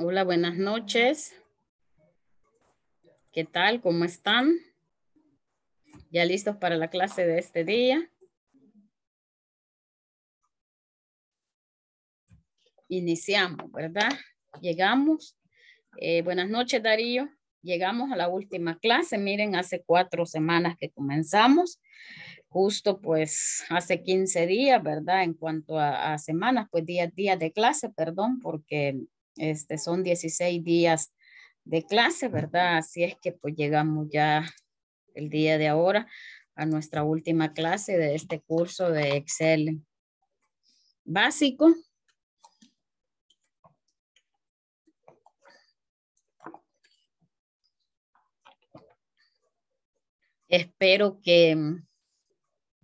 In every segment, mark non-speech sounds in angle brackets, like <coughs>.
Hola, buenas noches. ¿Qué tal? ¿Cómo están? ¿Ya listos para la clase de este día? Iniciamos, ¿verdad? Llegamos. Eh, buenas noches, Darío. Llegamos a la última clase. Miren, hace cuatro semanas que comenzamos. Justo pues hace 15 días, ¿verdad? En cuanto a, a semanas, pues días, días de clase, perdón, porque este, son 16 días de clase, ¿verdad? Así es que pues llegamos ya el día de ahora a nuestra última clase de este curso de Excel básico. Espero que mm,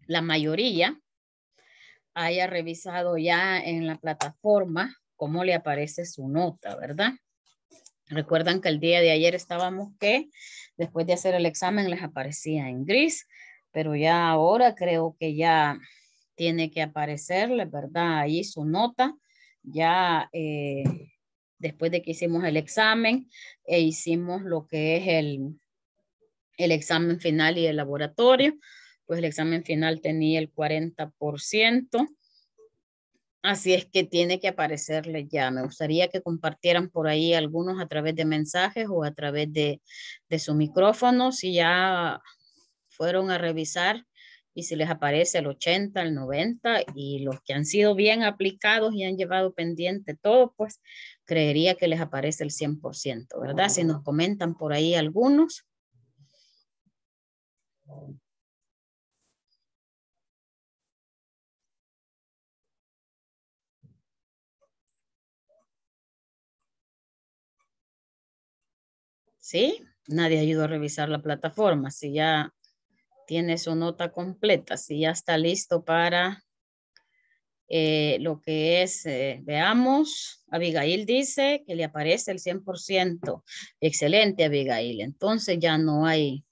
la mayoría haya revisado ya en la plataforma cómo le aparece su nota, ¿verdad? Recuerdan que el día de ayer estábamos que después de hacer el examen les aparecía en gris, pero ya ahora creo que ya tiene que aparecerle, ¿verdad? Ahí su nota, ya eh, después de que hicimos el examen e hicimos lo que es el, el examen final y el laboratorio, pues el examen final tenía el 40%, Así es que tiene que aparecerle ya. Me gustaría que compartieran por ahí algunos a través de mensajes o a través de, su micrófono, si ya fueron a revisar y si les aparece el 80, el 90 y los que han sido bien aplicados y han llevado pendiente todo, pues creería que les aparece el 100%, ¿verdad? Si nos comentan por ahí algunos. ¿sí? Nadie ayudó a revisar la plataforma. Si ya tiene su nota completa, si ya está listo para eh, lo que es, eh, veamos, Abigail dice que le aparece el 100%. Excelente, Abigail. Entonces ya no hay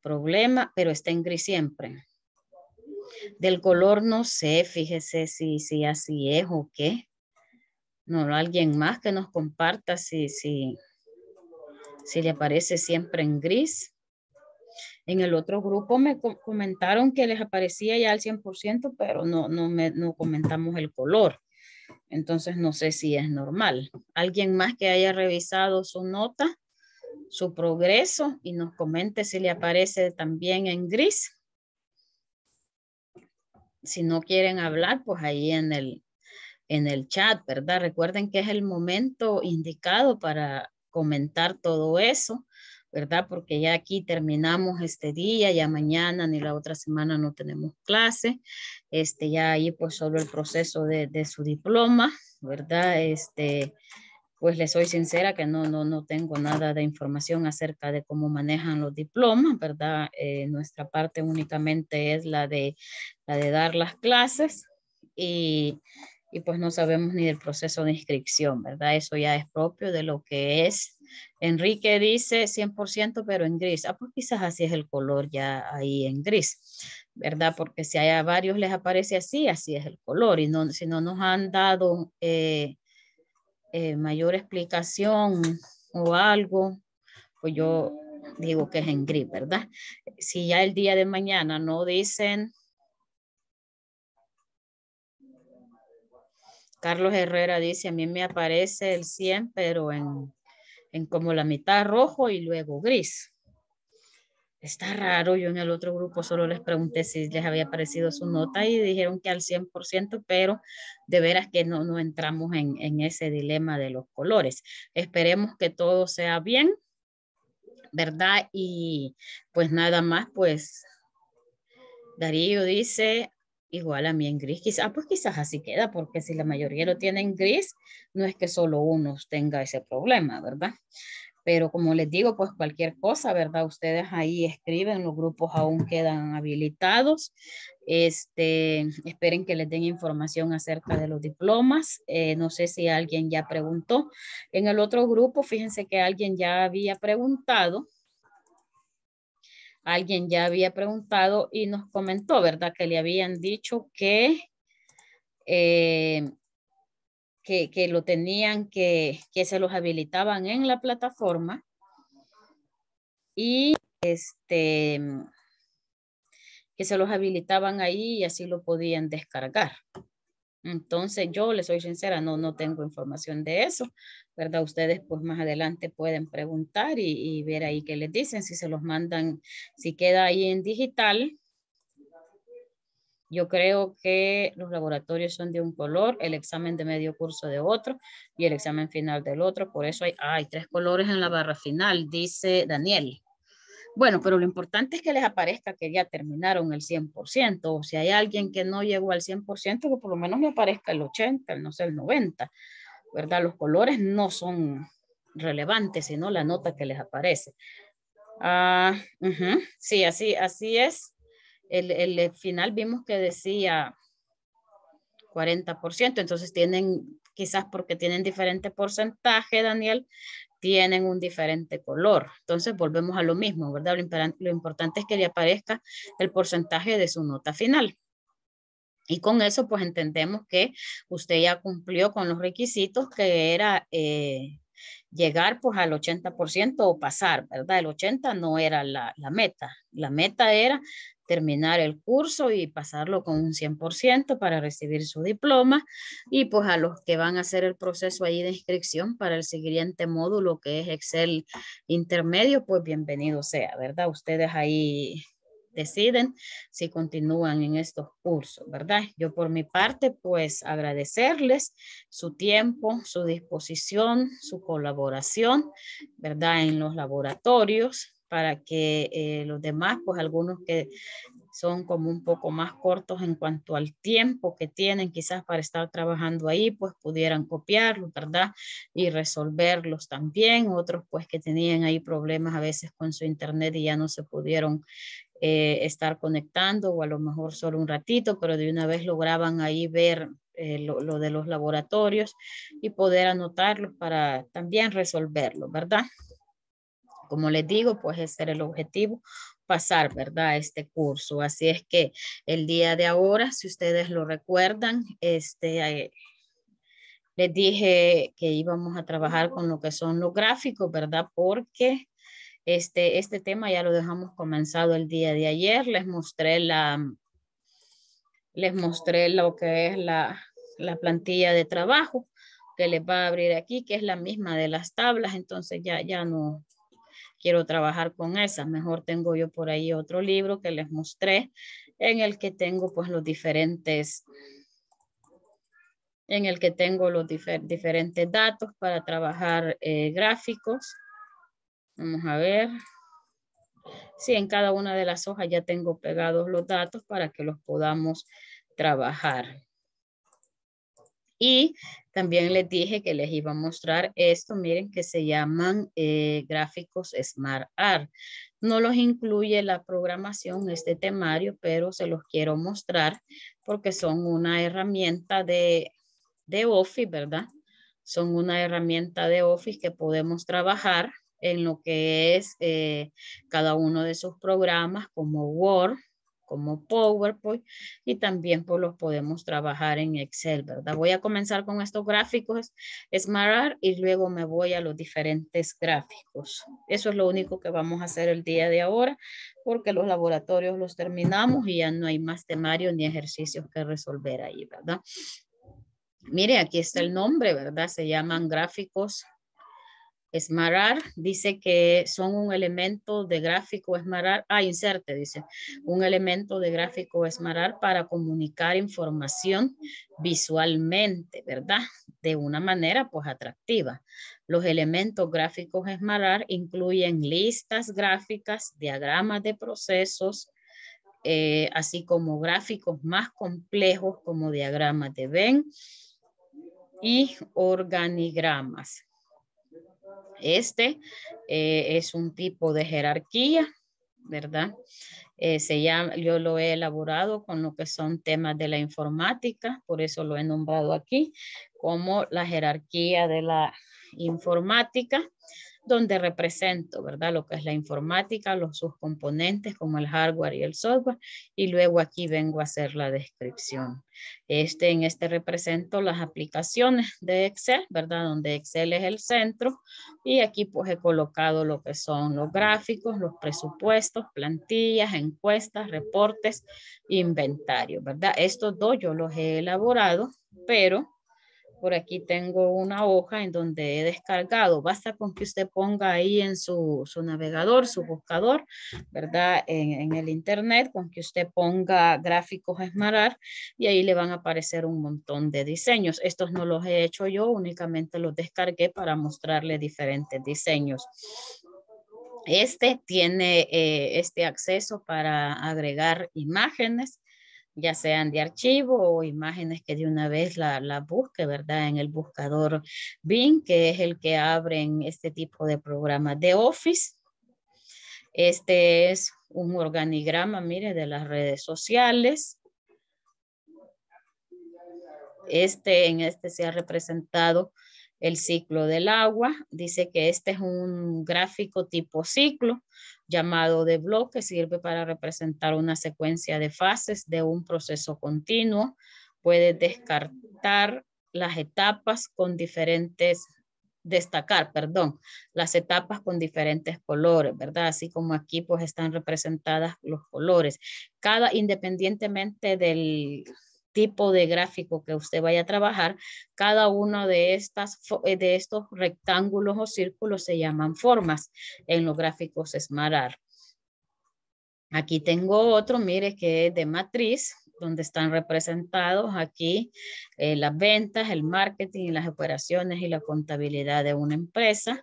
problema, pero está en gris siempre. Del color no sé, fíjese si, si así es o qué. No, alguien más que nos comparta si, si, si le aparece siempre en gris. En el otro grupo me comentaron que les aparecía ya al 100%, pero no, no, no comentamos el color. Entonces no sé si es normal. Alguien más que haya revisado su nota, su progreso y nos comente si le aparece también en gris. Si no quieren hablar, pues ahí en el, en el chat, ¿verdad? Recuerden que es el momento indicado para comentar todo eso, ¿verdad? Porque ya aquí terminamos este día, ya mañana ni la otra semana no tenemos clase, este, ya ahí pues solo el proceso de, su diploma, ¿verdad? Este, pues les soy sincera que no, no, no tengo nada de información acerca de cómo manejan los diplomas, ¿verdad? Eh, nuestra parte únicamente es la de, la de dar las clases y y pues no sabemos ni del proceso de inscripción, ¿verdad? Eso ya es propio de lo que es. Enrique dice 100%, pero en gris. Ah, pues quizás así es el color ya ahí en gris, ¿verdad? Porque si a varios les aparece así, así es el color. Y no, si no nos han dado eh, eh, mayor explicación o algo, pues yo digo que es en gris, ¿verdad? Si ya el día de mañana no dicen Carlos Herrera dice, a mí me aparece el 100, pero en, como la mitad rojo y luego gris. Está raro, yo en el otro grupo solo les pregunté si les había parecido su nota y dijeron que al 100%, pero de veras que no, no entramos en, en ese dilema de los colores. Esperemos que todo sea bien, ¿verdad? Y pues nada más, pues Darío dice, igual a mí en gris. Quizás, pues quizás así queda, porque si la mayoría lo en gris, no es que solo uno tenga ese problema, ¿verdad? Pero como les digo, pues cualquier cosa, ¿verdad? Ustedes ahí escriben, los grupos aún quedan habilitados. Este, esperen que les den información acerca de los diplomas. Eh, no sé si alguien ya preguntó. En el otro grupo, fíjense que alguien ya había preguntado alguien ya había preguntado y nos comentó, ¿verdad? Que le habían dicho eh, que, que, lo tenían, que, que se los habilitaban en la plataforma. Y este que se los habilitaban ahí y así lo podían descargar. Entonces yo les soy sincera, no, no tengo información de eso, ¿verdad? Ustedes pues más adelante pueden preguntar y, ver ahí qué les dicen, si se los mandan, si queda ahí en digital. Yo creo que los laboratorios son de un color, el examen de medio curso de otro y el examen final del otro. Por eso hay, hay tres colores en la barra final, dice Daniel. Bueno, pero lo importante es que les aparezca que ya terminaron el 100%, o si hay alguien que no llegó al 100%, que por lo menos me aparezca el 80, no sé, el 90, ¿verdad? Los colores no son relevantes, sino la nota que les aparece. Ah, sí, así, así es. El, el eh, final vimos que decía 40%, entonces tienen, quizás porque tienen diferente porcentaje, Daniel, tienen un diferente color. Entonces volvemos a lo mismo, ¿verdad? Lo, importante es que le aparezca el porcentaje de su nota final. Y con eso, pues entendemos que usted ya cumplió con los requisitos que era eh, llegar pues al 80% o pasar, ¿verdad? El 80 no era la, meta. La meta era terminar el curso y pasarlo con un 100% para recibir su diploma y pues a los que van a hacer el proceso ahí de inscripción para el siguiente módulo que es Excel intermedio, pues bienvenido sea, ¿verdad? Ustedes ahí deciden si continúan en estos cursos, ¿verdad? Yo por mi parte, pues agradecerles su tiempo, su disposición, su colaboración, ¿verdad? En los laboratorios, para que eh, los demás, pues algunos que son como un poco más cortos en cuanto al tiempo que tienen quizás para estar trabajando ahí, pues pudieran copiarlo, ¿verdad? Y resolverlos también. Otros pues que tenían ahí problemas a veces con su internet y ya no se pudieron eh, estar conectando o a lo mejor solo un ratito, pero de una vez lograban ahí ver eh, lo, de los laboratorios y poder anotarlos para también resolverlo, ¿verdad? Como les digo, pues ese era el objetivo, pasar, ¿verdad? Este curso. Así es que el día de ahora, si ustedes lo recuerdan, este... les dije que íbamos a trabajar con lo que son los gráficos, ¿verdad? Porque este, este tema ya lo dejamos comenzado el día de ayer. Les mostré la, les mostré lo que es la, la plantilla de trabajo que les va a abrir aquí, que es la misma de las tablas. Entonces ya, ya no, quiero trabajar con esas. Mejor tengo yo por ahí otro libro que les mostré en el que tengo pues los diferentes en el que tengo los diferentes datos para trabajar eh, gráficos. Vamos a ver. Sí, en cada una de las hojas ya tengo pegados los datos para que los podamos trabajar. Y también les dije que les iba a mostrar esto, miren, que se llaman eh, gráficos Smart Art. No los incluye la programación, este temario, pero se los quiero mostrar porque son una herramienta de, Office, ¿verdad? Son una herramienta de Office que podemos trabajar en lo que es eh, cada uno de sus programas como Word, como PowerPoint y también pues, los podemos trabajar en Excel, ¿verdad? Voy a comenzar con estos gráficos SmartArt y luego me voy a los diferentes gráficos. Eso es lo único que vamos a hacer el día de ahora porque los laboratorios los terminamos y ya no hay más temarios ni ejercicios que resolver ahí, ¿verdad? Mire, aquí está el nombre, ¿verdad? Se llaman gráficos Esmarar dice que son un elemento de gráfico esmarar, ah, inserte, dice, un elemento de gráfico esmarar para comunicar información visualmente, ¿verdad? De una manera, pues, atractiva. Los elementos gráficos esmarar incluyen listas gráficas, diagramas de procesos, eh, así como gráficos más complejos como diagramas de Venn y organigramas. Este eh, es un tipo de jerarquía, ¿verdad? Eh, se llama, yo lo he elaborado con lo que son temas de la informática, por eso lo he nombrado aquí, como la jerarquía de la informática donde represento, ¿verdad? Lo que es la informática, los, sus componentes como el hardware y el software, y luego aquí vengo a hacer la descripción. Este, en este represento las aplicaciones de Excel, ¿verdad? Donde Excel es el centro, y aquí pues he colocado lo que son los gráficos, los presupuestos, plantillas, encuestas, reportes, inventario. ¿verdad? Estos dos yo los he elaborado, pero por aquí tengo una hoja en donde he descargado. Basta con que usted ponga ahí en su, navegador, su buscador, ¿verdad? En, el internet, con que usted ponga gráficos Esmarar y ahí le van a aparecer un montón de diseños. Estos no los he hecho yo, únicamente los descargué para mostrarle diferentes diseños. Este tiene eh, este acceso para agregar imágenes, ya sean de archivo o imágenes que de una vez la, busque, ¿verdad? En el buscador Bing, que es el que abren este tipo de programas de Office. Este es un organigrama, mire, de las redes sociales. Este, en este se ha representado el ciclo del agua. Dice que este es un gráfico tipo ciclo llamado de bloque, sirve para representar una secuencia de fases de un proceso continuo. Puede descartar las etapas con diferentes, destacar, perdón, las etapas con diferentes colores, ¿verdad? Así como aquí pues están representadas los colores. Cada, independientemente del, tipo de gráfico que usted vaya a trabajar, cada uno de, estas, eh, de estos rectángulos o círculos se llaman formas en los gráficos Smarar. Aquí tengo otro, mire, que es de matriz, donde están representados aquí eh, las ventas, el marketing, las operaciones y la contabilidad de una empresa.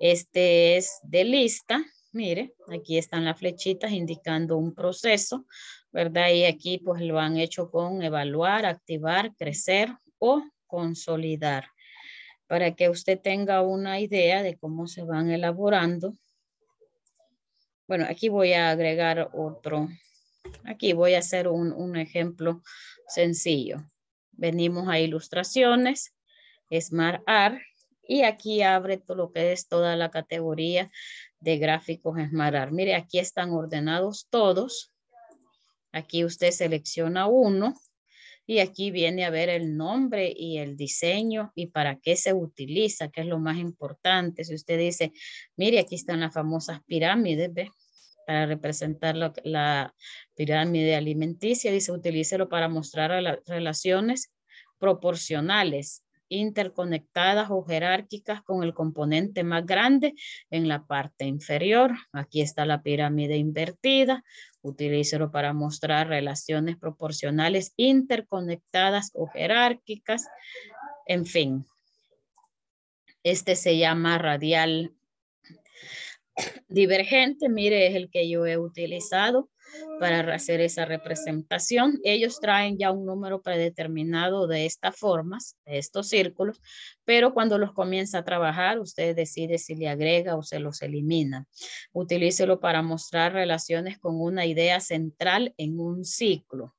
Este es de lista, mire, aquí están las flechitas indicando un proceso ¿verdad? Y aquí pues lo han hecho con evaluar, activar, crecer o consolidar, para que usted tenga una idea de cómo se van elaborando. Bueno, aquí voy a agregar otro. Aquí voy a hacer un, un ejemplo sencillo. Venimos a ilustraciones, Smart Art, y aquí abre todo lo que es toda la categoría de gráficos Smart Art. Mire, aquí están ordenados todos Aquí usted selecciona uno y aquí viene a ver el nombre y el diseño y para qué se utiliza, que es lo más importante. Si usted dice, mire, aquí están las famosas pirámides, para representar la, pirámide alimenticia, dice, utilícelo para mostrar las relaciones proporcionales interconectadas o jerárquicas con el componente más grande en la parte inferior. Aquí está la pirámide invertida. Utilícelo para mostrar relaciones proporcionales interconectadas o jerárquicas. En fin, este se llama radial divergente. Mire, es el que yo he utilizado para hacer esa representación. Ellos traen ya un número predeterminado de estas formas, de estos círculos, pero cuando los comienza a trabajar, usted decide si le agrega o se los elimina. Utilícelo para mostrar relaciones con una idea central en un ciclo.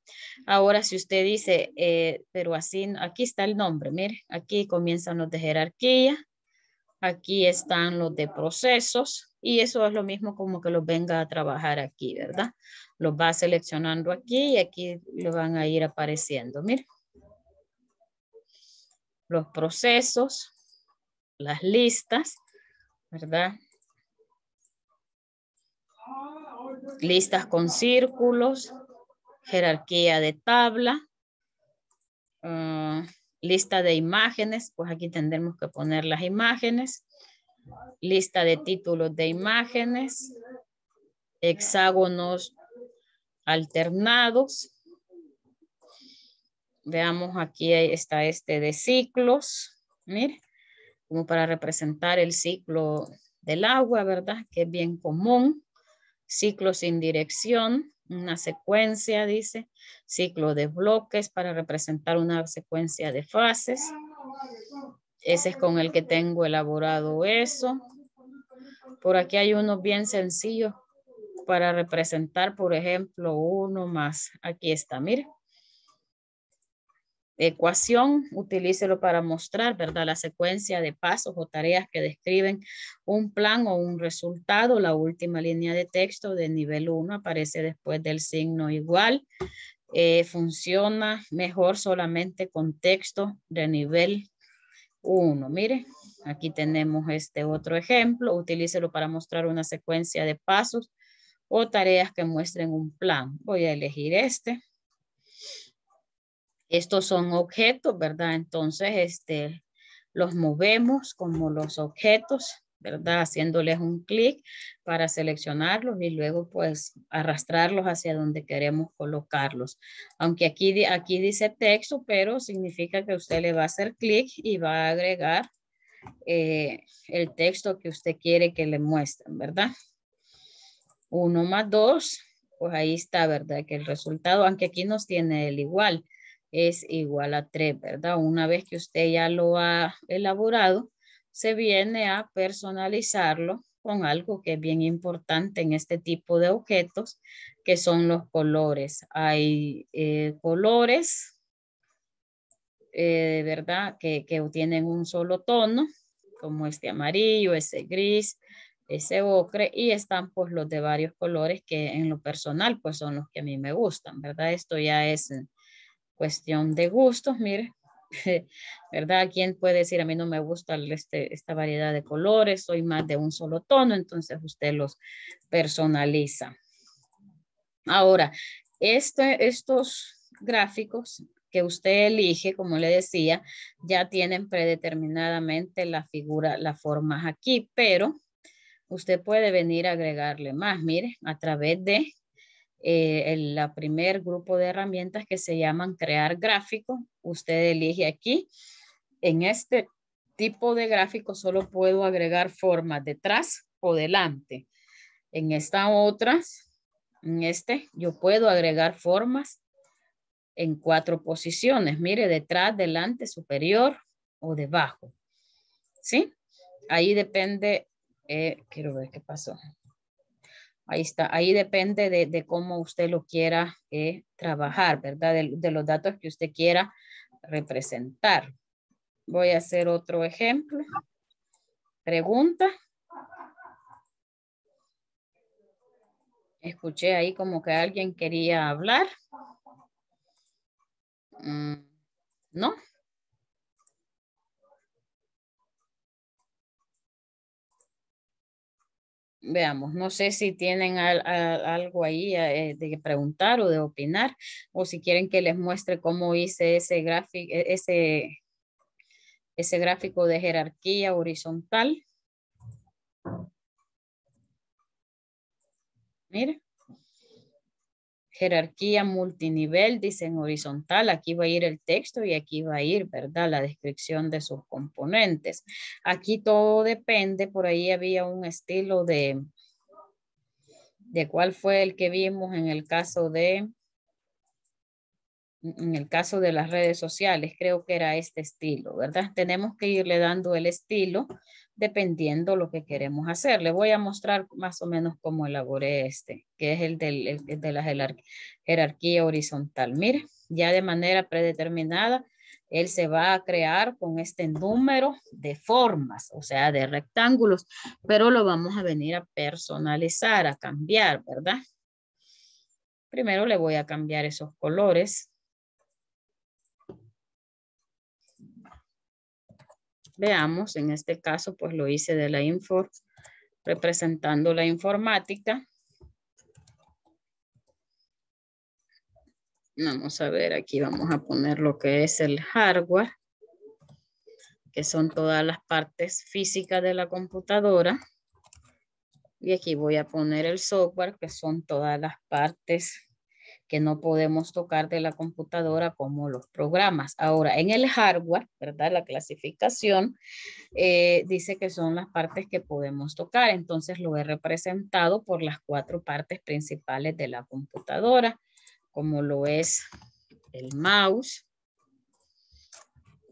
Ahora, si usted dice, eh, pero así, aquí está el nombre, mire, aquí comienzan los de jerarquía, aquí están los de procesos, y eso es lo mismo como que los venga a trabajar aquí, ¿verdad? Los va seleccionando aquí y aquí le van a ir apareciendo. Mira. Los procesos, las listas, ¿verdad? Listas con círculos, jerarquía de tabla, ah, lista de imágenes, pues aquí tendremos que poner las imágenes, lista de títulos de imágenes, hexágonos alternados. Veamos aquí está este de ciclos, mire, como para representar el ciclo del agua, ¿verdad? Que es bien común. Ciclo sin dirección, una secuencia, dice. Ciclo de bloques para representar una secuencia de fases. Ese es con el que tengo elaborado eso. Por aquí hay uno bien sencillo para representar, por ejemplo, uno más. Aquí está, mire. Ecuación, utilícelo para mostrar, ¿verdad? La secuencia de pasos o tareas que describen un plan o un resultado. La última línea de texto de nivel 1 aparece después del signo igual. Eh, funciona mejor solamente con texto de nivel uno, Mire, aquí tenemos este otro ejemplo. Utilícelo para mostrar una secuencia de pasos o tareas que muestren un plan. Voy a elegir este. Estos son objetos, ¿verdad? Entonces, este, los movemos como los objetos. ¿verdad? Haciéndoles un clic para seleccionarlos y luego pues arrastrarlos hacia donde queremos colocarlos. Aunque aquí, aquí dice texto, pero significa que usted le va a hacer clic y va a agregar eh, el texto que usted quiere que le muestren, ¿verdad? Uno más dos, pues ahí está, ¿verdad? Que el resultado, aunque aquí nos tiene el igual, es igual a tres. ¿verdad? Una vez que usted ya lo ha elaborado, se viene a personalizarlo con algo que es bien importante en este tipo de objetos, que son los colores. Hay eh, colores, eh, ¿verdad? Que, que tienen un solo tono, como este amarillo, ese gris, ese ocre y están pues los de varios colores que en lo personal pues son los que a mí me gustan, ¿verdad? Esto ya es cuestión de gustos, mire, <laughs> ¿verdad? ¿Quién puede decir, a mí no me gusta este, esta variedad de colores, soy más de un solo tono, entonces usted los personaliza. Ahora, este, estos gráficos que usted elige, como le decía, ya tienen predeterminadamente la figura, la forma aquí, pero usted puede venir a agregarle más, mire, a través de eh, el la primer grupo de herramientas que se llaman crear gráfico. Usted elige aquí. En este tipo de gráfico solo puedo agregar formas detrás o delante. En esta otras en este, yo puedo agregar formas en cuatro posiciones. Mire, detrás, delante, superior o debajo. ¿Sí? Ahí depende. Eh, quiero ver qué pasó. Ahí está, ahí depende de, cómo usted lo quiera eh, trabajar, ¿verdad? De, los datos que usted quiera representar. Voy a hacer otro ejemplo. Pregunta. Escuché ahí como que alguien quería hablar. Mm, ¿No? veamos, no sé si tienen algo ahí eh, de preguntar o de opinar, o si quieren que les muestre cómo hice ese gráfico, e, ese, ese gráfico de jerarquía horizontal. Mira jerarquía multinivel, dicen horizontal, aquí va a ir el texto y aquí va a ir, ¿verdad? La descripción de sus componentes. Aquí todo depende, por ahí había un estilo de, de cuál fue el que vimos en el caso de en el caso de las redes sociales, creo que era este estilo, ¿verdad? Tenemos que irle dando el estilo dependiendo lo que queremos hacer. Le voy a mostrar más o menos cómo elaboré este, que es el, del, de la jerarquía horizontal. Mira, ya de manera predeterminada, él se va a crear con este número de formas, o sea, de rectángulos, pero lo vamos a venir a personalizar, a cambiar, ¿verdad? Primero le voy a cambiar esos colores Veamos, en este caso pues lo hice de la info representando la informática. Vamos a ver, aquí vamos a poner lo que es el hardware, que son todas las partes físicas de la computadora. Y aquí voy a poner el software, que son todas las partes que no podemos tocar de la computadora como los programas. Ahora, en el hardware, ¿verdad? La clasificación eh, dice que son las partes que podemos tocar, entonces lo he representado por las cuatro partes principales de la computadora, como lo es el mouse,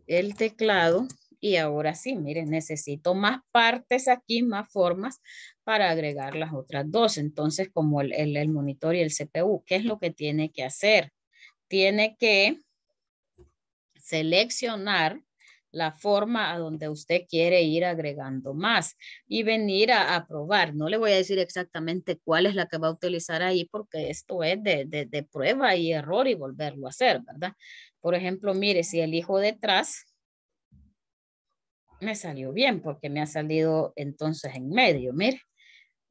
el teclado, y ahora sí, miren, necesito más partes aquí, más formas para agregar las otras dos. Entonces, como el, el, monitor y el CPU, ¿qué es lo que tiene que hacer? Tiene que seleccionar la forma a donde usted quiere ir agregando más y venir a, probar. No le voy a decir exactamente cuál es la que va a utilizar ahí porque esto es de, de, de prueba y error y volverlo a hacer, ¿verdad? Por ejemplo, mire, si elijo detrás, me salió bien porque me ha salido entonces en medio, mire.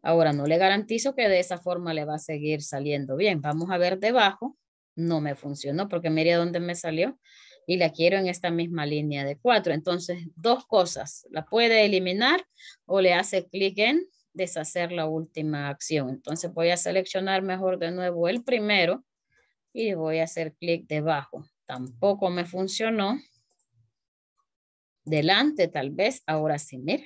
Ahora no le garantizo que de esa forma le va a seguir saliendo bien. Vamos a ver debajo, no me funcionó porque mire dónde me salió y la quiero en esta misma línea de cuatro. Entonces, dos cosas, la puede eliminar o le hace clic en deshacer la última acción. Entonces voy a seleccionar mejor de nuevo el primero y voy a hacer clic debajo. Tampoco me funcionó delante tal vez, ahora sí, mira.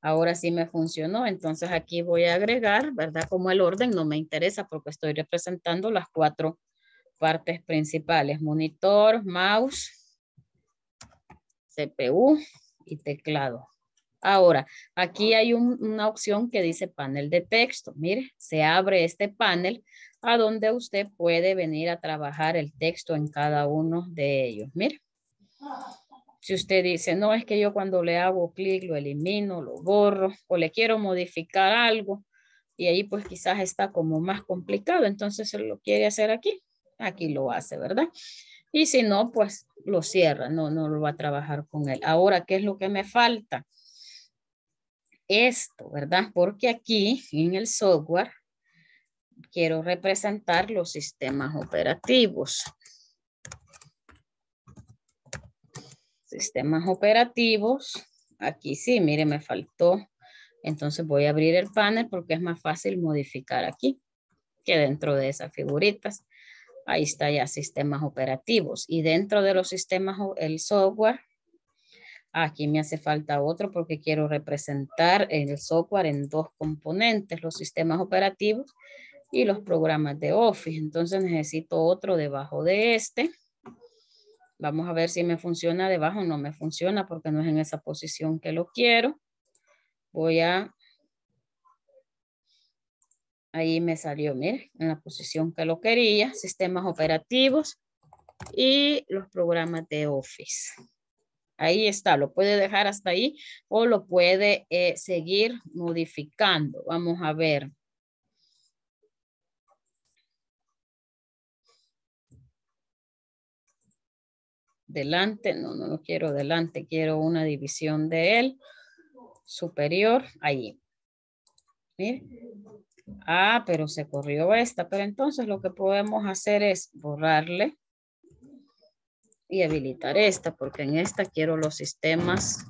Ahora sí me funcionó, entonces aquí voy a agregar, ¿verdad? Como el orden no me interesa porque estoy representando las cuatro partes principales, monitor, mouse, CPU y teclado. Ahora, aquí hay una opción que dice panel de texto. Mire, se abre este panel a donde usted puede venir a trabajar el texto en cada uno de ellos. Mire, si usted dice, no, es que yo cuando le hago clic lo elimino, lo borro o le quiero modificar algo y ahí pues quizás está como más complicado, entonces se lo quiere hacer aquí, aquí lo hace, ¿verdad? Y si no, pues lo cierra, no, no lo va a trabajar con él. Ahora, ¿qué es lo que me falta? Esto, ¿verdad? Porque aquí en el software quiero representar los sistemas operativos. sistemas operativos. Aquí sí, mire, me faltó. Entonces voy a abrir el panel porque es más fácil modificar aquí que dentro de esas figuritas. Ahí está ya sistemas operativos. Y dentro de los sistemas, el software, aquí me hace falta otro porque quiero representar el software en dos componentes, los sistemas operativos y los programas de Office. Entonces necesito otro debajo de este Vamos a ver si me funciona debajo. No me funciona porque no es en esa posición que lo quiero. Voy a... Ahí me salió, mire, en la posición que lo quería. Sistemas operativos y los programas de Office. Ahí está, lo puede dejar hasta ahí o lo puede eh, seguir modificando. Vamos a ver. delante, no, no lo quiero delante, quiero una división de él superior allí. Ah, pero se corrió esta, pero entonces lo que podemos hacer es borrarle y habilitar esta, porque en esta quiero los sistemas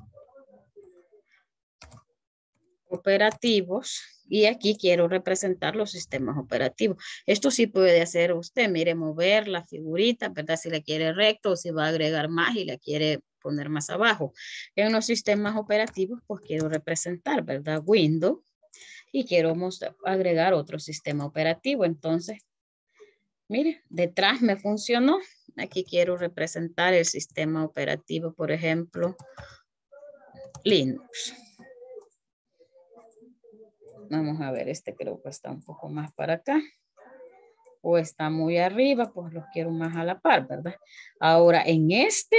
operativos y aquí quiero representar los sistemas operativos. Esto sí puede hacer usted, mire, mover la figurita, ¿verdad? Si le quiere recto o si va a agregar más y la quiere poner más abajo. En los sistemas operativos, pues quiero representar, ¿verdad? Windows y quiero agregar otro sistema operativo. Entonces, mire, detrás me funcionó. Aquí quiero representar el sistema operativo, por ejemplo, Linux. Vamos a ver, este creo que está un poco más para acá. O está muy arriba, pues los quiero más a la par, ¿verdad? Ahora, en este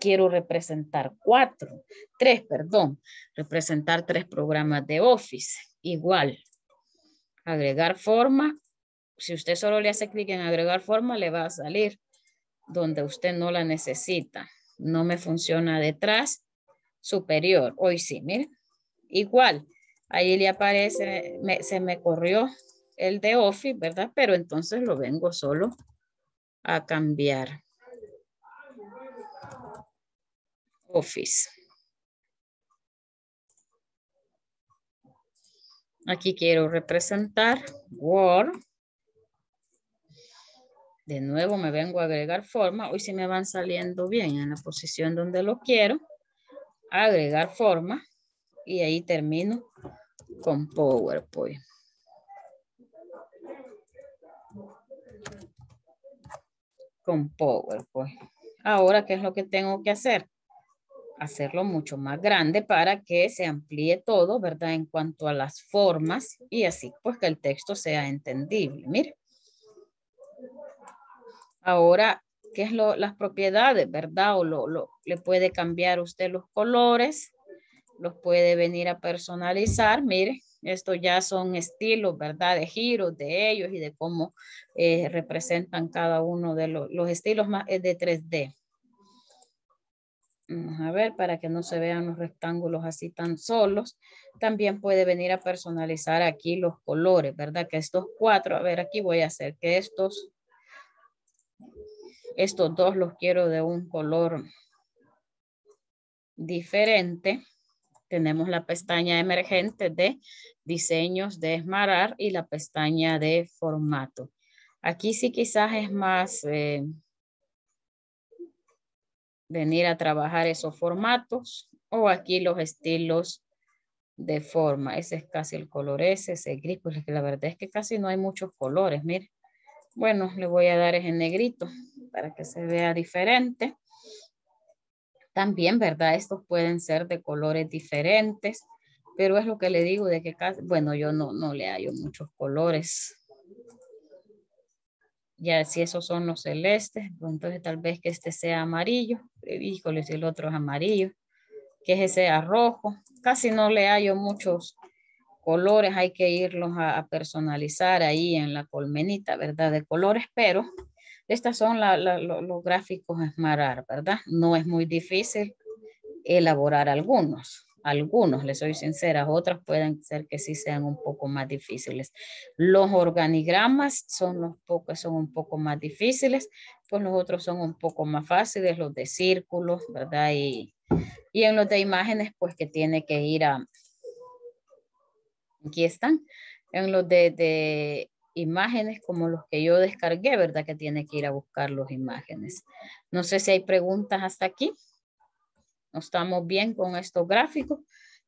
quiero representar cuatro, tres, perdón, representar tres programas de Office. Igual, agregar forma. Si usted solo le hace clic en agregar forma, le va a salir donde usted no la necesita. No me funciona detrás, superior. Hoy sí, mire. Igual, Ahí le aparece, se me corrió el de Office, ¿verdad? Pero entonces lo vengo solo a cambiar. Office. Aquí quiero representar Word. De nuevo me vengo a agregar forma. Hoy sí me van saliendo bien en la posición donde lo quiero. Agregar forma y ahí termino con PowerPoint. Con PowerPoint. Ahora, ¿qué es lo que tengo que hacer? Hacerlo mucho más grande para que se amplíe todo, ¿verdad? En cuanto a las formas y así, pues que el texto sea entendible. Mire. Ahora, ¿qué es lo, las propiedades, verdad? O le puede cambiar usted los colores los puede venir a personalizar. Mire, estos ya son estilos, ¿verdad? De giros de ellos y de cómo eh, representan cada uno de los, los estilos más eh, de 3D. Vamos a ver, para que no se vean los rectángulos así tan solos. También puede venir a personalizar aquí los colores, ¿verdad? Que estos cuatro, a ver, aquí voy a hacer que estos, estos dos los quiero de un color diferente tenemos la pestaña emergente de diseños de esmarar y la pestaña de formato. Aquí sí quizás es más eh, venir a trabajar esos formatos o aquí los estilos de forma. Ese es casi el color ese, ese gris, porque la verdad es que casi no hay muchos colores, Miren, Bueno, le voy a dar ese negrito para que se vea diferente. También, ¿verdad? Estos pueden ser de colores diferentes, pero es lo que le digo de que, casi, bueno, yo no, no le hallo muchos colores. Ya si esos son los celestes, pues entonces tal vez que este sea amarillo. Eh, híjole, si el otro es amarillo, que ese sea rojo. Casi no le hallo muchos colores, hay que irlos a, a personalizar ahí en la colmenita, ¿verdad? De colores, pero estas son los gráficos Esmarar, ¿verdad? No es muy difícil elaborar algunos. Algunos, les soy sincera, Otras pueden ser que sí sean un poco más difíciles. Los organigramas son, los pocos, son un poco más difíciles, pues los otros son un poco más fáciles, los de círculos, ¿verdad? Y, en los de imágenes, pues que tiene que ir a... Aquí están. En los de imágenes como los que yo descargué, ¿verdad? Que tiene que ir a buscar las imágenes. No sé si hay preguntas hasta aquí. No estamos bien con estos gráficos.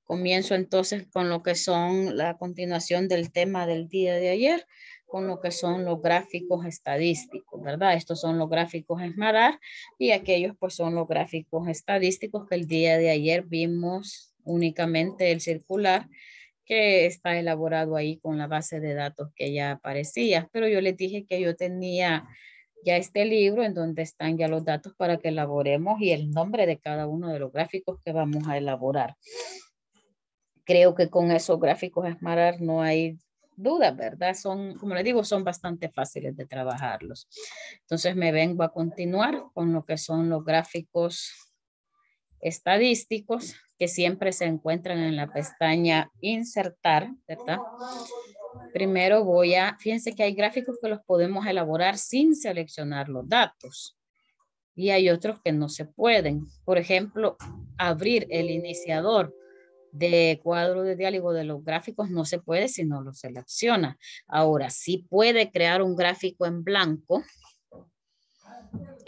Comienzo entonces con lo que son la continuación del tema del día de ayer, con lo que son los gráficos estadísticos, ¿verdad? Estos son los gráficos en Marar y aquellos pues son los gráficos estadísticos que el día de ayer vimos únicamente el circular que está elaborado ahí con la base de datos que ya aparecía. Pero yo les dije que yo tenía ya este libro en donde están ya los datos para que elaboremos y el nombre de cada uno de los gráficos que vamos a elaborar. Creo que con esos gráficos Esmarar no hay duda, ¿verdad? Son, como les digo, son bastante fáciles de trabajarlos. Entonces me vengo a continuar con lo que son los gráficos estadísticos que siempre se encuentran en la pestaña insertar, ¿verdad? Primero voy a, fíjense que hay gráficos que los podemos elaborar sin seleccionar los datos y hay otros que no se pueden. Por ejemplo, abrir el iniciador de cuadro de diálogo de los gráficos no se puede si no lo selecciona. Ahora, sí puede crear un gráfico en blanco,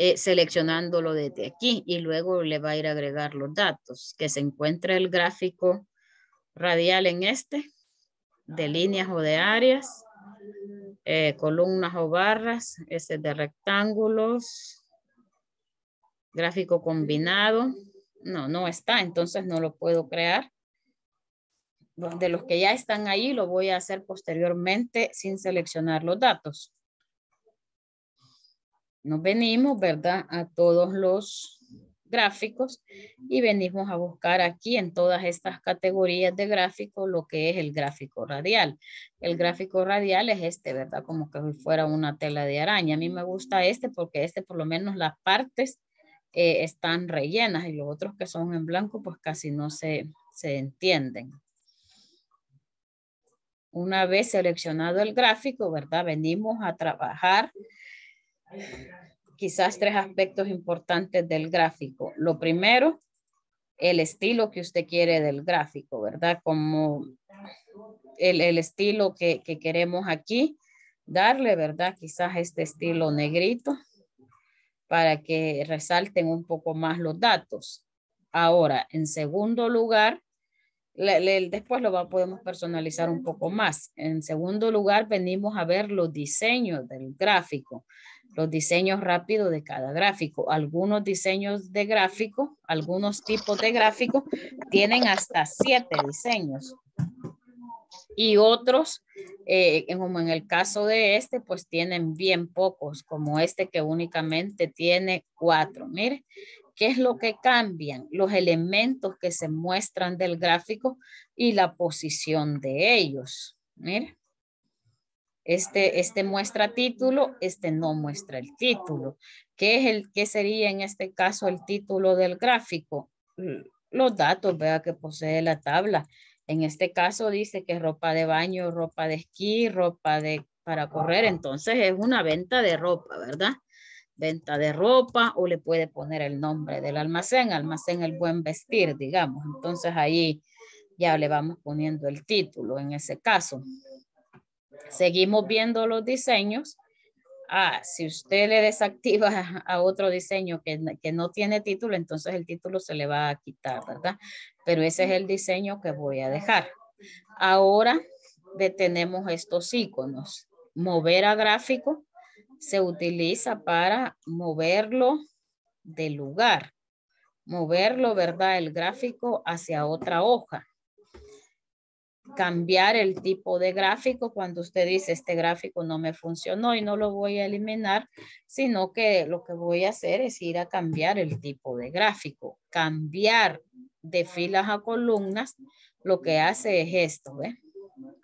eh, seleccionándolo desde aquí y luego le va a ir a agregar los datos, que se encuentra el gráfico radial en este, de líneas o de áreas, eh, columnas o barras, ese de rectángulos, gráfico combinado, no, no está, entonces no lo puedo crear. De los que ya están ahí, lo voy a hacer posteriormente sin seleccionar los datos nos venimos, ¿verdad? A todos los gráficos y venimos a buscar aquí en todas estas categorías de gráficos lo que es el gráfico radial. El gráfico radial es este, ¿verdad? Como que fuera una tela de araña. A mí me gusta este porque este por lo menos las partes eh, están rellenas y los otros que son en blanco pues casi no se, se entienden. Una vez seleccionado el gráfico, ¿verdad? Venimos a trabajar quizás tres aspectos importantes del gráfico. Lo primero, el estilo que usted quiere del gráfico, ¿verdad? Como el, estilo que, queremos aquí darle, ¿verdad? Quizás este estilo negrito para que resalten un poco más los datos. Ahora, en segundo lugar, después lo podemos personalizar un poco más. En segundo lugar, venimos a ver los diseños del gráfico los diseños rápidos de cada gráfico. Algunos diseños de gráfico, algunos tipos de gráfico, tienen hasta siete diseños. Y otros, eh, como en el caso de este, pues tienen bien pocos, como este que únicamente tiene cuatro. Mire, ¿qué es lo que cambian? Los elementos que se muestran del gráfico y la posición de ellos. Mire. Este, este, muestra título, este no muestra el título. ¿Qué, es el, sería en este caso el título del gráfico? Mm, los datos vea que posee la tabla. En este caso dice que ropa de baño, ropa de esquí, ropa de para correr. Entonces es una venta de ropa, ¿verdad? Venta de ropa o le puede poner el nombre del almacén, almacén el buen vestir, digamos. Entonces ahí ya le vamos poniendo el título en ese caso. Seguimos viendo los diseños. Ah, si usted le desactiva a otro diseño que, que, no tiene título, entonces el título se le va a quitar, ¿verdad? Pero ese es el diseño que voy a dejar. Ahora detenemos estos iconos. Mover a gráfico se utiliza para moverlo de lugar. Moverlo, ¿verdad? El gráfico hacia otra hoja cambiar el tipo de gráfico cuando usted dice este gráfico no me funcionó y no lo voy a eliminar, sino que lo que voy a hacer es ir a cambiar el tipo de gráfico. Cambiar de filas a columnas lo que hace es esto, ¿ve?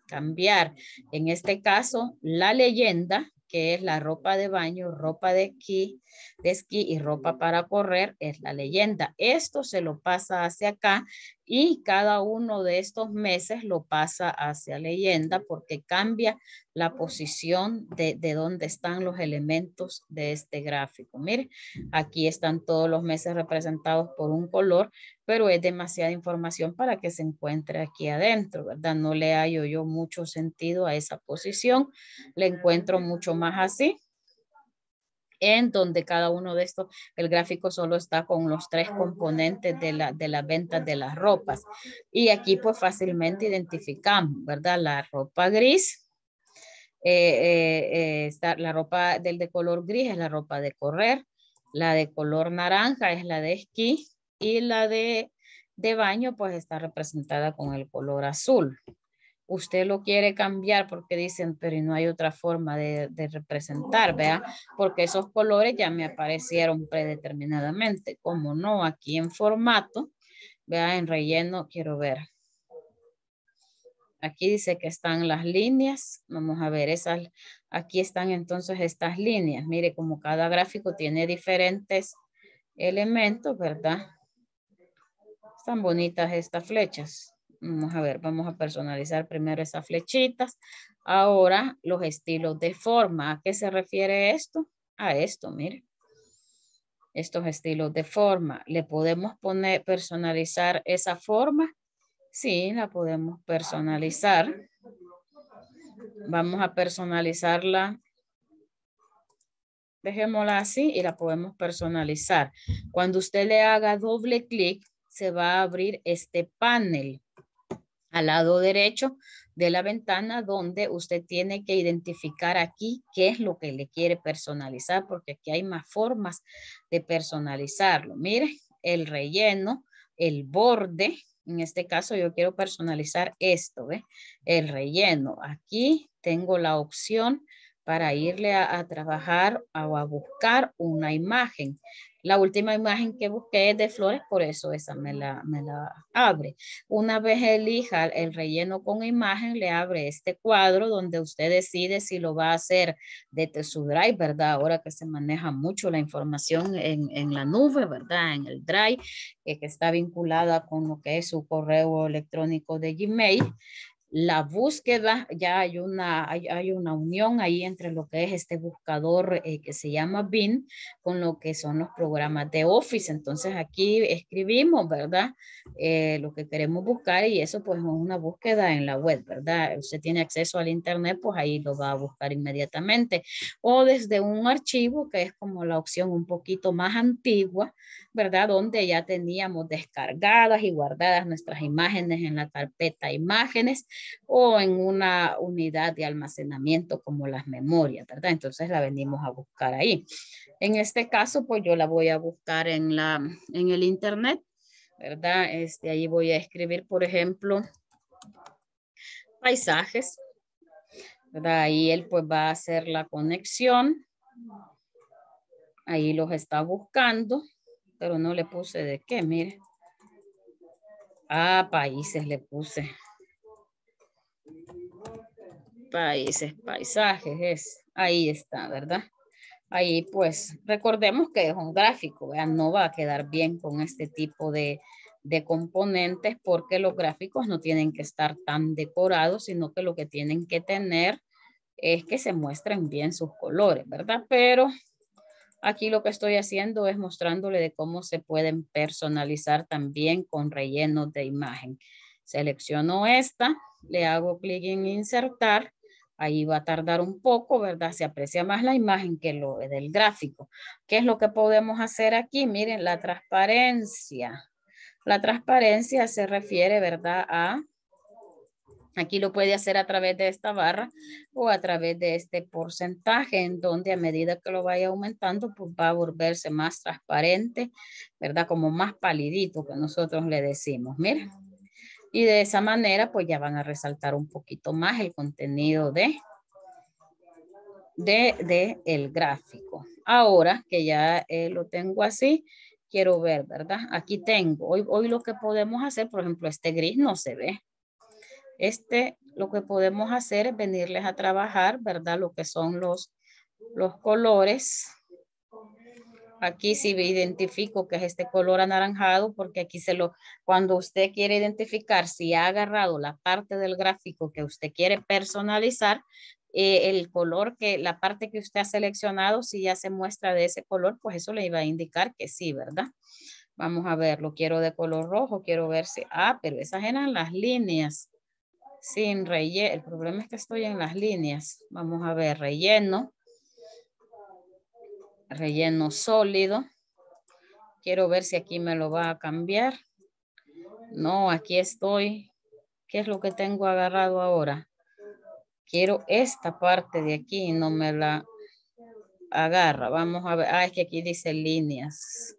Cambiar, en este caso, la leyenda, que es la ropa de baño, ropa de aquí, esquí y ropa para correr es la leyenda. Esto se lo pasa hacia acá y cada uno de estos meses lo pasa hacia leyenda porque cambia la posición de, de dónde están los elementos de este gráfico. Mire, aquí están todos los meses representados por un color, pero es demasiada información para que se encuentre aquí adentro, ¿verdad? No le hallo yo mucho sentido a esa posición. Le encuentro mucho más así en donde cada uno de estos, el gráfico solo está con los tres componentes de la, de las ventas de las ropas. Y aquí pues fácilmente identificamos, ¿verdad? La ropa gris. Eh, eh, eh, la ropa del de color gris es la ropa de correr, la de color naranja es la de esquí y la de, de baño pues está representada con el color azul usted lo quiere cambiar porque dicen, pero no hay otra forma de, representar, vea, porque esos colores ya me aparecieron predeterminadamente, como no, aquí en formato, vea, en relleno, quiero ver. Aquí dice que están las líneas, vamos a ver, esas, aquí están entonces estas líneas, mire como cada gráfico tiene diferentes elementos, ¿verdad? Están bonitas estas flechas. Vamos a ver, vamos a personalizar primero esas flechitas. Ahora los estilos de forma. ¿A qué se refiere esto? A esto, mire. Estos estilos de forma. ¿Le podemos poner, personalizar esa forma? Sí, la podemos personalizar. Vamos a personalizarla dejémosla así y la podemos personalizar. Cuando usted le haga doble clic, se va a abrir este panel al lado derecho de la ventana donde usted tiene que identificar aquí qué es lo que le quiere personalizar porque aquí hay más formas de personalizarlo. Mire, el relleno, el borde, en este caso yo quiero personalizar esto, El relleno. Aquí tengo la opción para irle a, a trabajar o a buscar una imagen. La última imagen que busqué es de flores, por eso esa me la, me la abre. Una vez elija el relleno con imagen, le abre este cuadro donde usted decide si lo va a hacer desde su drive, ¿verdad? Ahora que se maneja mucho la información en, la nube, ¿verdad? En el drive, que está vinculada con lo que es su correo electrónico de Gmail la búsqueda, ya hay una, hay, una unión ahí entre lo que es este buscador eh, que se llama BIN con lo que son los programas de Office. Entonces aquí escribimos, ¿verdad? Eh, lo que queremos buscar y eso pues es una búsqueda en la web, ¿verdad? Usted tiene acceso al Internet, pues ahí lo va a buscar inmediatamente. O desde un archivo que es como la opción un poquito más antigua, ¿verdad? Donde ya teníamos descargadas y guardadas nuestras imágenes en la carpeta imágenes o en una unidad de almacenamiento como las memorias, ¿verdad? Entonces la venimos a buscar ahí. En este caso, pues yo la voy a buscar en, el internet, ¿verdad? Este, ahí voy a escribir, por ejemplo, paisajes, ¿verdad? Ahí él pues va a hacer la conexión. Ahí los está buscando, pero no le puse de qué, mire. Ah, países le puse países, paisajes, es, ahí está, ¿verdad? Ahí pues recordemos que es un gráfico, ¿verdad? no va a quedar bien con este tipo de, de componentes porque los gráficos no tienen que estar tan decorados, sino que lo que tienen que tener es que se muestren bien sus colores, ¿verdad? Pero aquí lo que estoy haciendo es mostrándole de cómo se pueden personalizar también con rellenos de imagen. Selecciono esta, le hago clic en insertar Ahí va a tardar un poco, ¿verdad? Se aprecia más la imagen que lo del gráfico. ¿Qué es lo que podemos hacer aquí? Miren, la transparencia. La transparencia se refiere, ¿verdad? A, aquí lo puede hacer a través de esta barra o a través de este porcentaje, en donde a medida que lo vaya aumentando, pues va a volverse más transparente, ¿verdad? Como más palidito que nosotros le decimos. Miren. Y de esa manera, pues ya van a resaltar un poquito más el contenido de, de, el gráfico. Ahora que ya eh, lo tengo así, quiero ver, ¿verdad? Aquí tengo, hoy, hoy lo que podemos hacer, por ejemplo, este gris no se ve. Este, lo que podemos hacer es venirles a trabajar, ¿verdad? Lo que son los, los colores Aquí sí identifico que es este color anaranjado porque aquí se lo, cuando usted quiere identificar si ha agarrado la parte del gráfico que usted quiere personalizar, eh, el color que, la parte que usted ha seleccionado, si ya se muestra de ese color, pues eso le iba a indicar que sí, ¿verdad? Vamos a ver, lo quiero de color rojo, quiero ver si, ah, pero esas eran las líneas sin relleno. El problema es que estoy en las líneas. Vamos a ver, relleno relleno sólido. Quiero ver si aquí me lo va a cambiar. No, aquí estoy. ¿Qué es lo que tengo agarrado ahora? Quiero esta parte de aquí, no me la agarra. Vamos a ver. Ah, es que aquí dice líneas.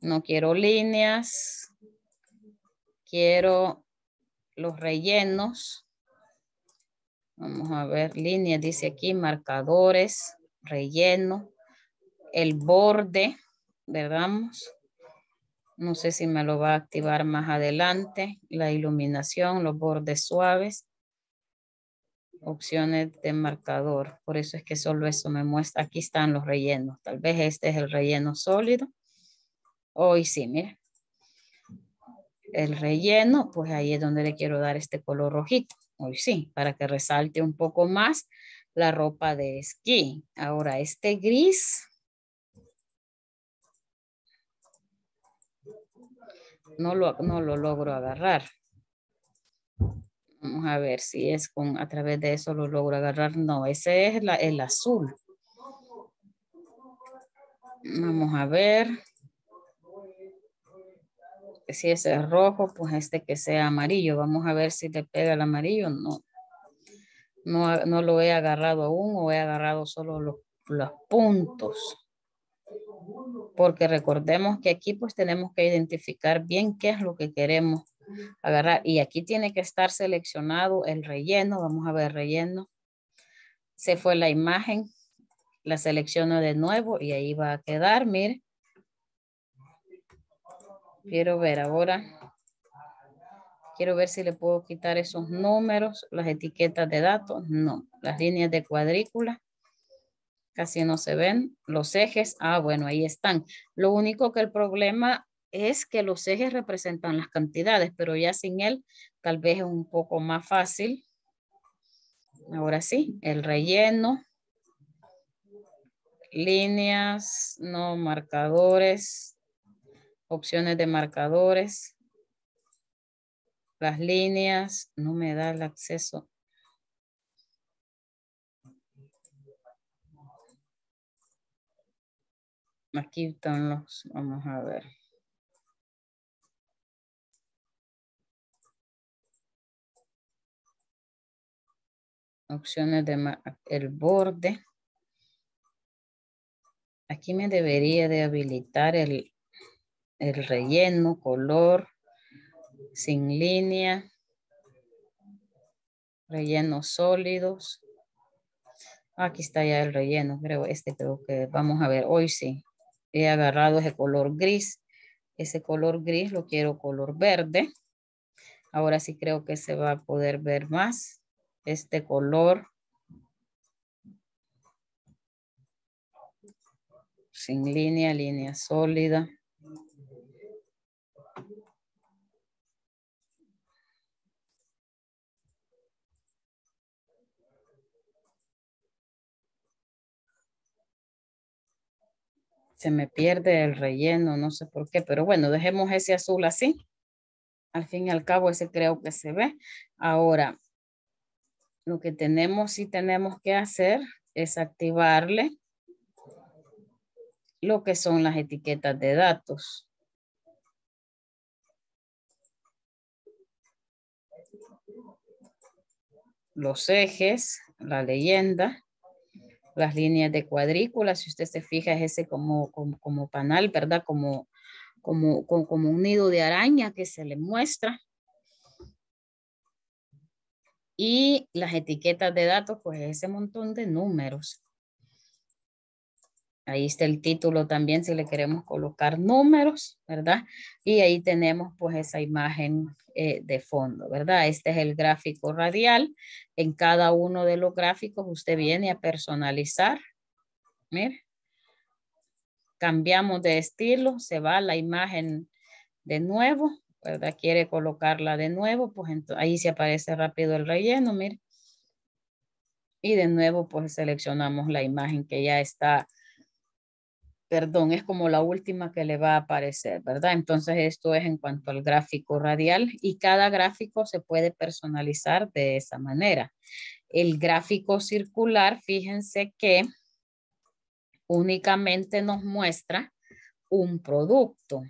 No quiero líneas. Quiero los rellenos. Vamos a ver, líneas dice aquí, marcadores, relleno el borde, ¿verdad? No sé si me lo va a activar más adelante. La iluminación, los bordes suaves. Opciones de marcador. Por eso es que solo eso me muestra. Aquí están los rellenos. Tal vez este es el relleno sólido. Hoy sí, mira, El relleno, pues ahí es donde le quiero dar este color rojito. Hoy sí, para que resalte un poco más la ropa de esquí. Ahora este gris no lo, logro agarrar. Vamos a ver si es con a través de eso lo logro agarrar. No, ese es el azul. Vamos a ver. Si ese es rojo, pues este que sea amarillo. Vamos a ver si le pega el amarillo. No, no, lo he agarrado aún o he agarrado solo los puntos. Porque recordemos que aquí pues tenemos que identificar bien qué es lo que queremos agarrar. Y aquí tiene que estar seleccionado el relleno. Vamos a ver relleno. Se fue la imagen. La selecciono de nuevo y ahí va a quedar. Mire. Quiero ver ahora. Quiero ver si le puedo quitar esos números, las etiquetas de datos. No. Las líneas de cuadrícula. Casi no se ven los ejes. Ah, bueno, ahí están. Lo único que el problema es que los ejes representan las cantidades, pero ya sin él tal vez es un poco más fácil. Ahora sí, el relleno, líneas, no marcadores, opciones de marcadores, las líneas, no me da el acceso Aquí están los, vamos a ver. Opciones de el borde. Aquí me debería de habilitar el, el relleno, color, sin línea, rellenos sólidos. Aquí está ya el relleno, creo, este creo que vamos a ver hoy sí he agarrado ese color gris. Ese color gris lo quiero color verde. Ahora sí creo que se va a poder ver más. Este color. Sin línea, línea sólida. se me pierde el relleno, no sé por qué, pero bueno, dejemos ese azul así. Al fin y al cabo ese creo que se ve. Ahora, lo que tenemos y tenemos que hacer es activarle lo que son las etiquetas de datos. Los ejes, la leyenda las líneas de cuadrícula, si usted se fija es ese como, como, panal, ¿verdad? Como, como, como un nido de araña que se le muestra. Y las etiquetas de datos, pues ese montón de números. Ahí está el título también si le queremos colocar números, ¿verdad? Y ahí tenemos pues esa imagen eh, de fondo, ¿verdad? Este es el gráfico radial. En cada uno de los gráficos usted viene a personalizar. Mire. Cambiamos de estilo, se va la imagen de nuevo, ¿verdad? Quiere colocarla de nuevo, pues ahí se aparece rápido el relleno, mire. Y de nuevo pues seleccionamos la imagen que ya está perdón, es como la última que le va a aparecer, ¿verdad? Entonces esto es en cuanto al gráfico radial y cada gráfico se puede personalizar de esa manera. El gráfico circular, fíjense que únicamente nos muestra un producto,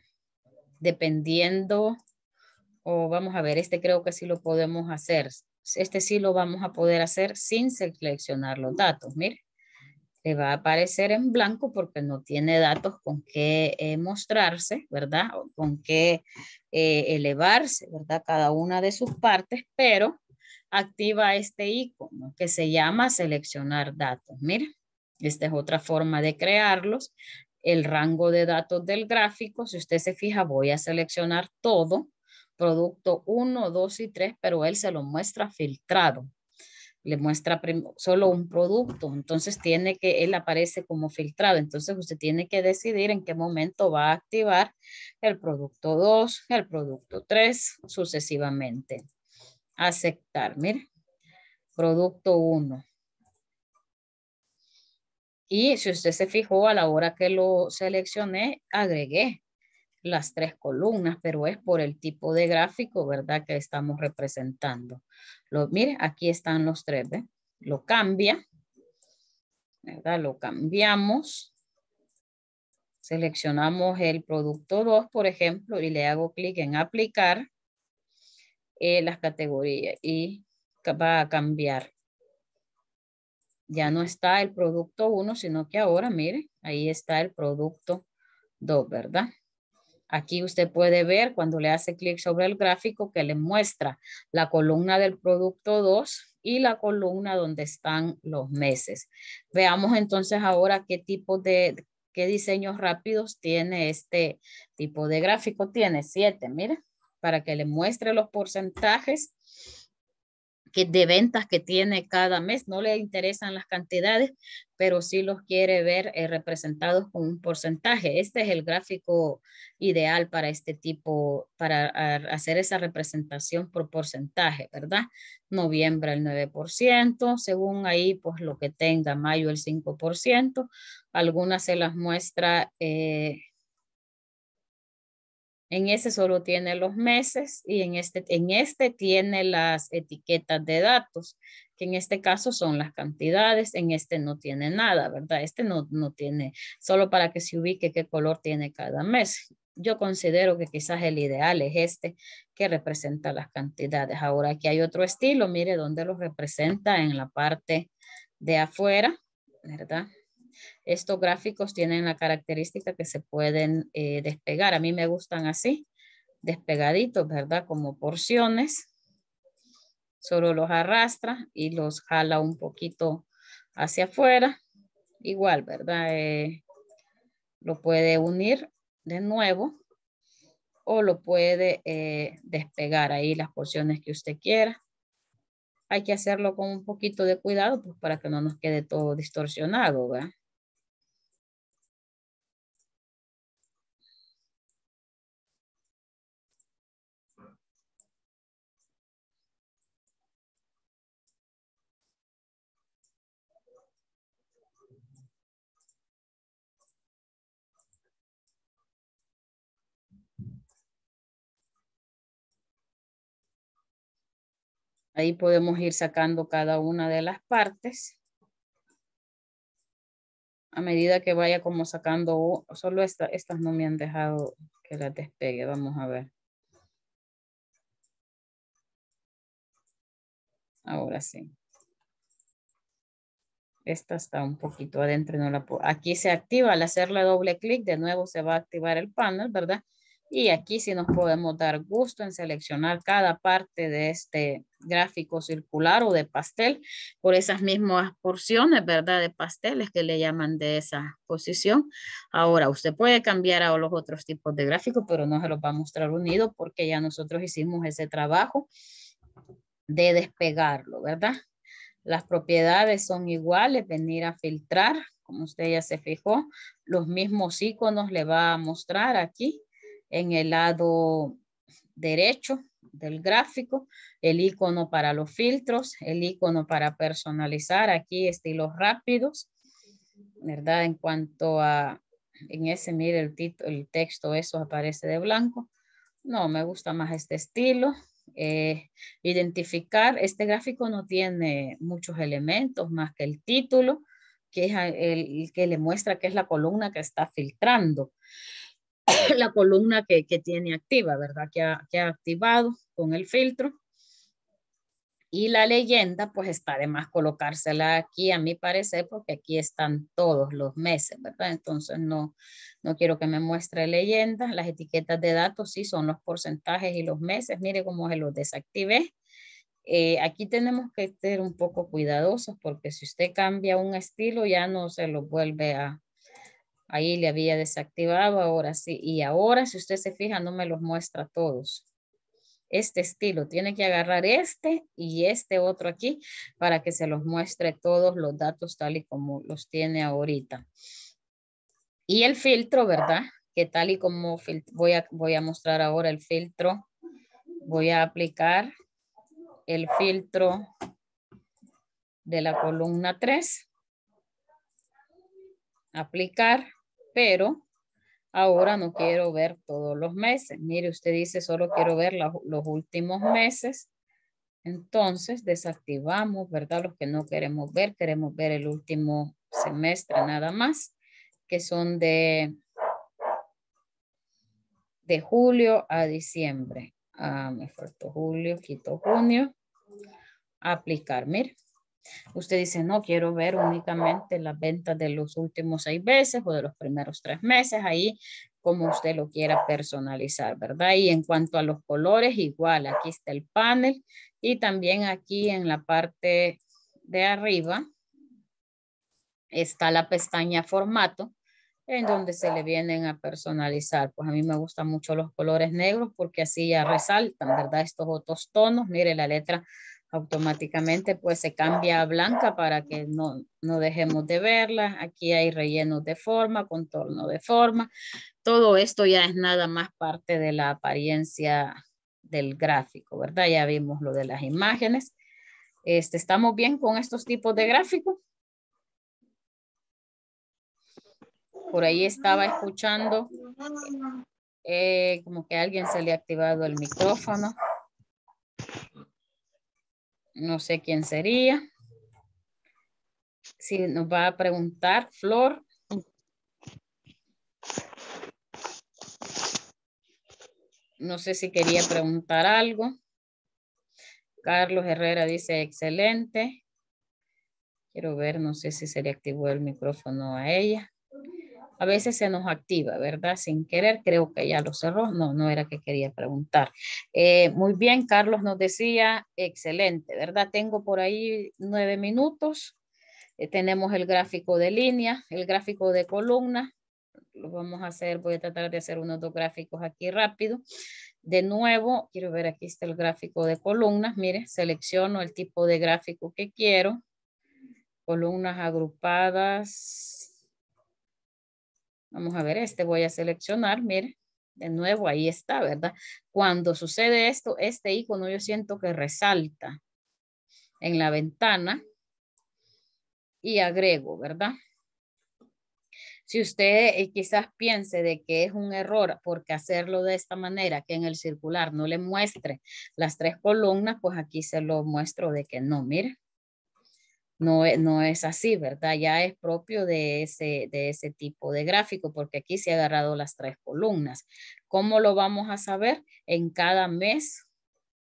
dependiendo, o vamos a ver, este creo que sí lo podemos hacer, este sí lo vamos a poder hacer sin seleccionar los datos, mire le va a aparecer en blanco porque no tiene datos con qué eh, mostrarse, ¿verdad? con qué eh, elevarse, ¿verdad? Cada una de sus partes, pero activa este icono que se llama seleccionar datos. Mira, esta es otra forma de crearlos. El rango de datos del gráfico, si usted se fija, voy a seleccionar todo, producto 1, 2 y 3, pero él se lo muestra filtrado le muestra solo un producto, entonces tiene que, él aparece como filtrado, entonces usted tiene que decidir en qué momento va a activar el producto 2, el producto 3, sucesivamente. Aceptar, mire, producto 1. Y si usted se fijó a la hora que lo seleccioné, agregué las tres columnas, pero es por el tipo de gráfico, ¿verdad? Que estamos representando. Lo, mire, aquí están los tres, ¿ve? Lo cambia, ¿verdad? Lo cambiamos. Seleccionamos el producto 2, por ejemplo, y le hago clic en aplicar eh, las categorías y va a cambiar. Ya no está el producto 1, sino que ahora, mire, ahí está el producto 2, ¿verdad? Aquí usted puede ver cuando le hace clic sobre el gráfico que le muestra la columna del producto 2 y la columna donde están los meses. Veamos entonces ahora qué tipo de, qué diseños rápidos tiene este tipo de gráfico. Tiene siete, mira, para que le muestre los porcentajes de ventas que tiene cada mes. No le interesan las cantidades, pero sí los quiere ver eh, representados con un porcentaje. Este es el gráfico ideal para este tipo, para hacer esa representación por porcentaje, ¿verdad? Noviembre el 9%, según ahí, pues lo que tenga, mayo el 5%. Algunas se las muestra. Eh, en ese solo tiene los meses y en este, en este tiene las etiquetas de datos, que en este caso son las cantidades, en este no tiene nada, ¿verdad? Este no, no tiene, solo para que se ubique qué color tiene cada mes. Yo considero que quizás el ideal es este que representa las cantidades. Ahora aquí hay otro estilo, mire dónde lo representa en la parte de afuera, ¿verdad? Estos gráficos tienen la característica que se pueden eh, despegar. A mí me gustan así, despegaditos, ¿verdad? Como porciones. Solo los arrastra y los jala un poquito hacia afuera. Igual, ¿verdad? Eh, lo puede unir de nuevo o lo puede eh, despegar ahí las porciones que usted quiera. Hay que hacerlo con un poquito de cuidado pues, para que no nos quede todo distorsionado, ¿verdad? Ahí podemos ir sacando cada una de las partes. A medida que vaya como sacando, solo estas no me han dejado que las despegue. Vamos a ver. Ahora sí. Esta está un poquito adentro. No la puedo. Aquí se activa al hacerle doble clic. De nuevo se va a activar el panel, ¿verdad? Y aquí sí nos podemos dar gusto en seleccionar cada parte de este gráfico circular o de pastel por esas mismas porciones, ¿verdad? De pasteles que le llaman de esa posición. Ahora, usted puede cambiar a los otros tipos de gráficos, pero no se los va a mostrar unido porque ya nosotros hicimos ese trabajo de despegarlo, ¿verdad? Las propiedades son iguales, venir a filtrar, como usted ya se fijó, los mismos iconos le va a mostrar aquí en el lado derecho del gráfico, el icono para los filtros, el icono para personalizar, aquí estilos rápidos, ¿verdad? En cuanto a, en ese, mire, el, el texto, eso aparece de blanco. No, me gusta más este estilo. Eh, identificar, este gráfico no tiene muchos elementos más que el título, que es el que le muestra que es la columna que está filtrando. <laughs> la columna que, tiene activa, ¿verdad? Que ha, activado con el filtro. Y la leyenda, pues está de más colocársela aquí, a mi parecer, porque aquí están todos los meses, ¿verdad? Entonces no, no quiero que me muestre leyendas. Las etiquetas de datos sí son los porcentajes y los meses. Mire cómo se los desactivé. Eh, aquí tenemos que ser un poco cuidadosos porque si usted cambia un estilo ya no se lo vuelve a, Ahí le había desactivado, ahora sí. Y ahora, si usted se fija, no me los muestra todos. Este estilo, tiene que agarrar este y este otro aquí para que se los muestre todos los datos tal y como los tiene ahorita. Y el filtro, ¿verdad? Que tal y como voy a, voy a mostrar ahora el filtro. Voy a aplicar el filtro de la columna 3. Aplicar pero ahora no quiero ver todos los meses. Mire, usted dice solo quiero ver los últimos meses. Entonces desactivamos, ¿verdad? Los que no queremos ver, queremos ver el último semestre nada más, que son de, de julio a diciembre. Ah, me faltó julio, quito junio. Aplicar, mire. Usted dice, no, quiero ver únicamente la venta de los últimos seis meses o de los primeros tres meses, ahí como usted lo quiera personalizar, ¿verdad? Y en cuanto a los colores, igual, aquí está el panel y también aquí en la parte de arriba está la pestaña formato en donde se le vienen a personalizar. Pues a mí me gustan mucho los colores negros porque así ya resaltan, ¿verdad? Estos otros tonos, mire la letra automáticamente pues se cambia a blanca para que no, no dejemos de verla. Aquí hay rellenos de forma, contorno de forma. Todo esto ya es nada más parte de la apariencia del gráfico, ¿verdad? Ya vimos lo de las imágenes. Este, ¿Estamos bien con estos tipos de gráficos? Por ahí estaba escuchando eh, como que alguien se le ha activado el micrófono no sé quién sería. Si nos va a preguntar, Flor. No sé si quería preguntar algo. Carlos Herrera dice, excelente. Quiero ver, no sé si se le activó el micrófono a ella a veces se nos activa, ¿verdad? Sin querer, creo que ya lo cerró, no, no era que quería preguntar. Eh, muy bien, Carlos nos decía, excelente, ¿verdad? Tengo por ahí nueve minutos, eh, tenemos el gráfico de línea, el gráfico de columna, lo vamos a hacer, voy a tratar de hacer unos dos gráficos aquí rápido. De nuevo, quiero ver aquí está el gráfico de columnas, mire, selecciono el tipo de gráfico que quiero, columnas agrupadas, Vamos a ver, este voy a seleccionar, mire, de nuevo ahí está, ¿verdad? Cuando sucede esto, este icono yo siento que resalta en la ventana y agrego, ¿verdad? Si usted eh, quizás piense de que es un error porque hacerlo de esta manera, que en el circular no le muestre las tres columnas, pues aquí se lo muestro de que no, mire. E, no, es así, ¿verdad? Ya es propio de ese, de ese tipo de gráfico, porque aquí se ha agarrado las tres columnas. ¿Cómo lo vamos a saber? En cada mes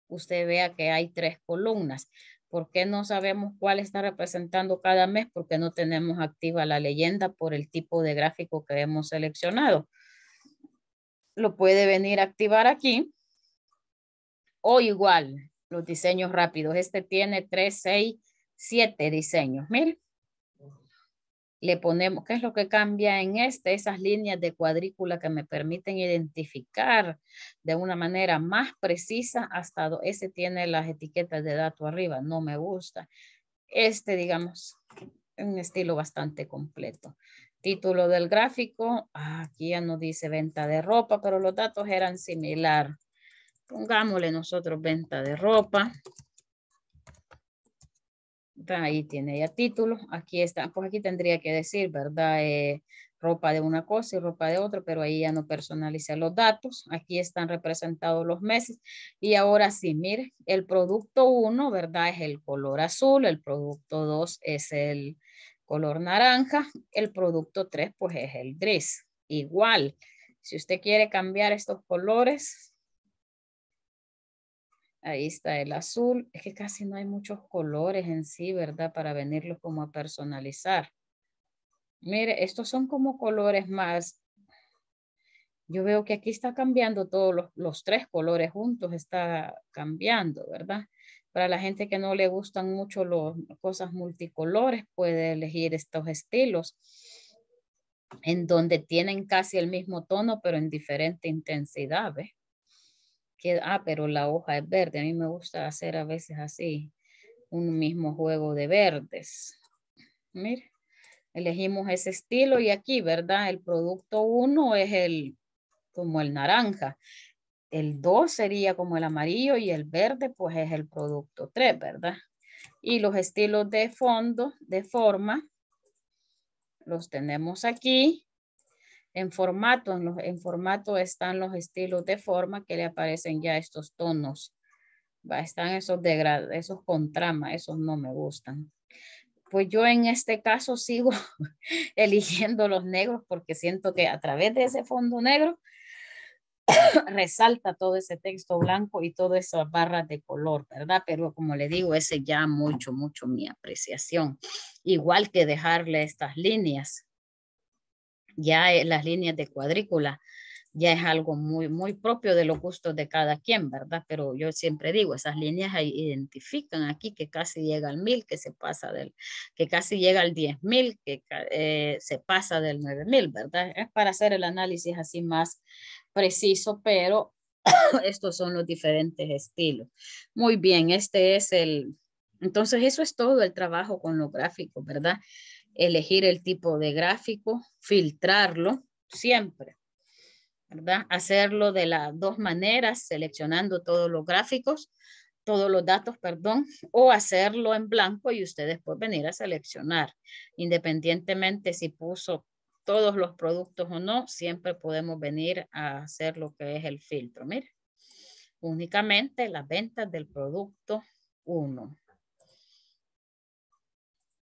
usted vea que hay tres columnas. ¿Por qué no sabemos cuál está representando cada mes? Porque no tenemos activa la leyenda por el tipo de gráfico que hemos seleccionado. Lo puede venir a activar aquí. O igual, los diseños rápidos. Este tiene tres, seis, siete diseños. Miren. Le ponemos, ¿qué es lo que cambia en este? Esas líneas de cuadrícula que me permiten identificar de una manera más precisa hasta ese tiene las etiquetas de dato arriba. No me gusta. Este, digamos, un estilo bastante completo. Título del gráfico. Aquí ya no dice venta de ropa, pero los datos eran similar. Pongámosle nosotros venta de ropa ahí tiene ya título, aquí está, pues aquí tendría que decir, ¿verdad? Eh, ropa de una cosa y ropa de otra, pero ahí ya no personaliza los datos, aquí están representados los meses y ahora sí, mire, el producto 1, ¿verdad? Es el color azul, el producto 2 es el color naranja, el producto 3 pues es el gris, igual. Si usted quiere cambiar estos colores, Ahí está el azul. Es que casi no hay muchos colores en sí, ¿verdad? Para venirlos como a personalizar. Mire, estos son como colores más. Yo veo que aquí está cambiando todos los, los tres colores juntos, está cambiando, ¿verdad? Para la gente que no le gustan mucho las cosas multicolores, puede elegir estos estilos en donde tienen casi el mismo tono, pero en diferente intensidad, ¿ves? ah, pero la hoja es verde. A mí me gusta hacer a veces así, un mismo juego de verdes. Mire, elegimos ese estilo y aquí, ¿verdad? El producto 1 es el, como el naranja. El 2 sería como el amarillo y el verde, pues es el producto 3, ¿verdad? Y los estilos de fondo, de forma, los tenemos aquí en formato, en, formato están los estilos de forma que le aparecen ya estos tonos. Va, están esos con esos trama esos no me gustan. Pues yo en este caso sigo <laughs> eligiendo los negros porque siento que a través de ese fondo negro <coughs> resalta todo ese texto blanco y todas esas barras de color, ¿verdad? Pero como le digo, ese ya mucho, mucho mi apreciación. Igual que dejarle estas líneas, ya las líneas de cuadrícula ya es algo muy, muy propio de los gustos de cada quien, ¿verdad? Pero yo siempre digo, esas líneas identifican aquí que casi llega al mil, que se pasa del, que casi llega al diez mil, que eh, se pasa del nueve mil, ¿verdad? Es para hacer el análisis así más preciso, pero <coughs> estos son los diferentes estilos. Muy bien, este es el, entonces eso es todo el trabajo con los gráficos, ¿verdad? elegir el tipo de gráfico, filtrarlo siempre, ¿verdad? Hacerlo de las dos maneras, seleccionando todos los gráficos, todos los datos, perdón, o hacerlo en blanco y ustedes pueden venir a seleccionar. Independientemente si puso todos los productos o no, siempre podemos venir a hacer lo que es el filtro. Mire, únicamente las ventas del producto 1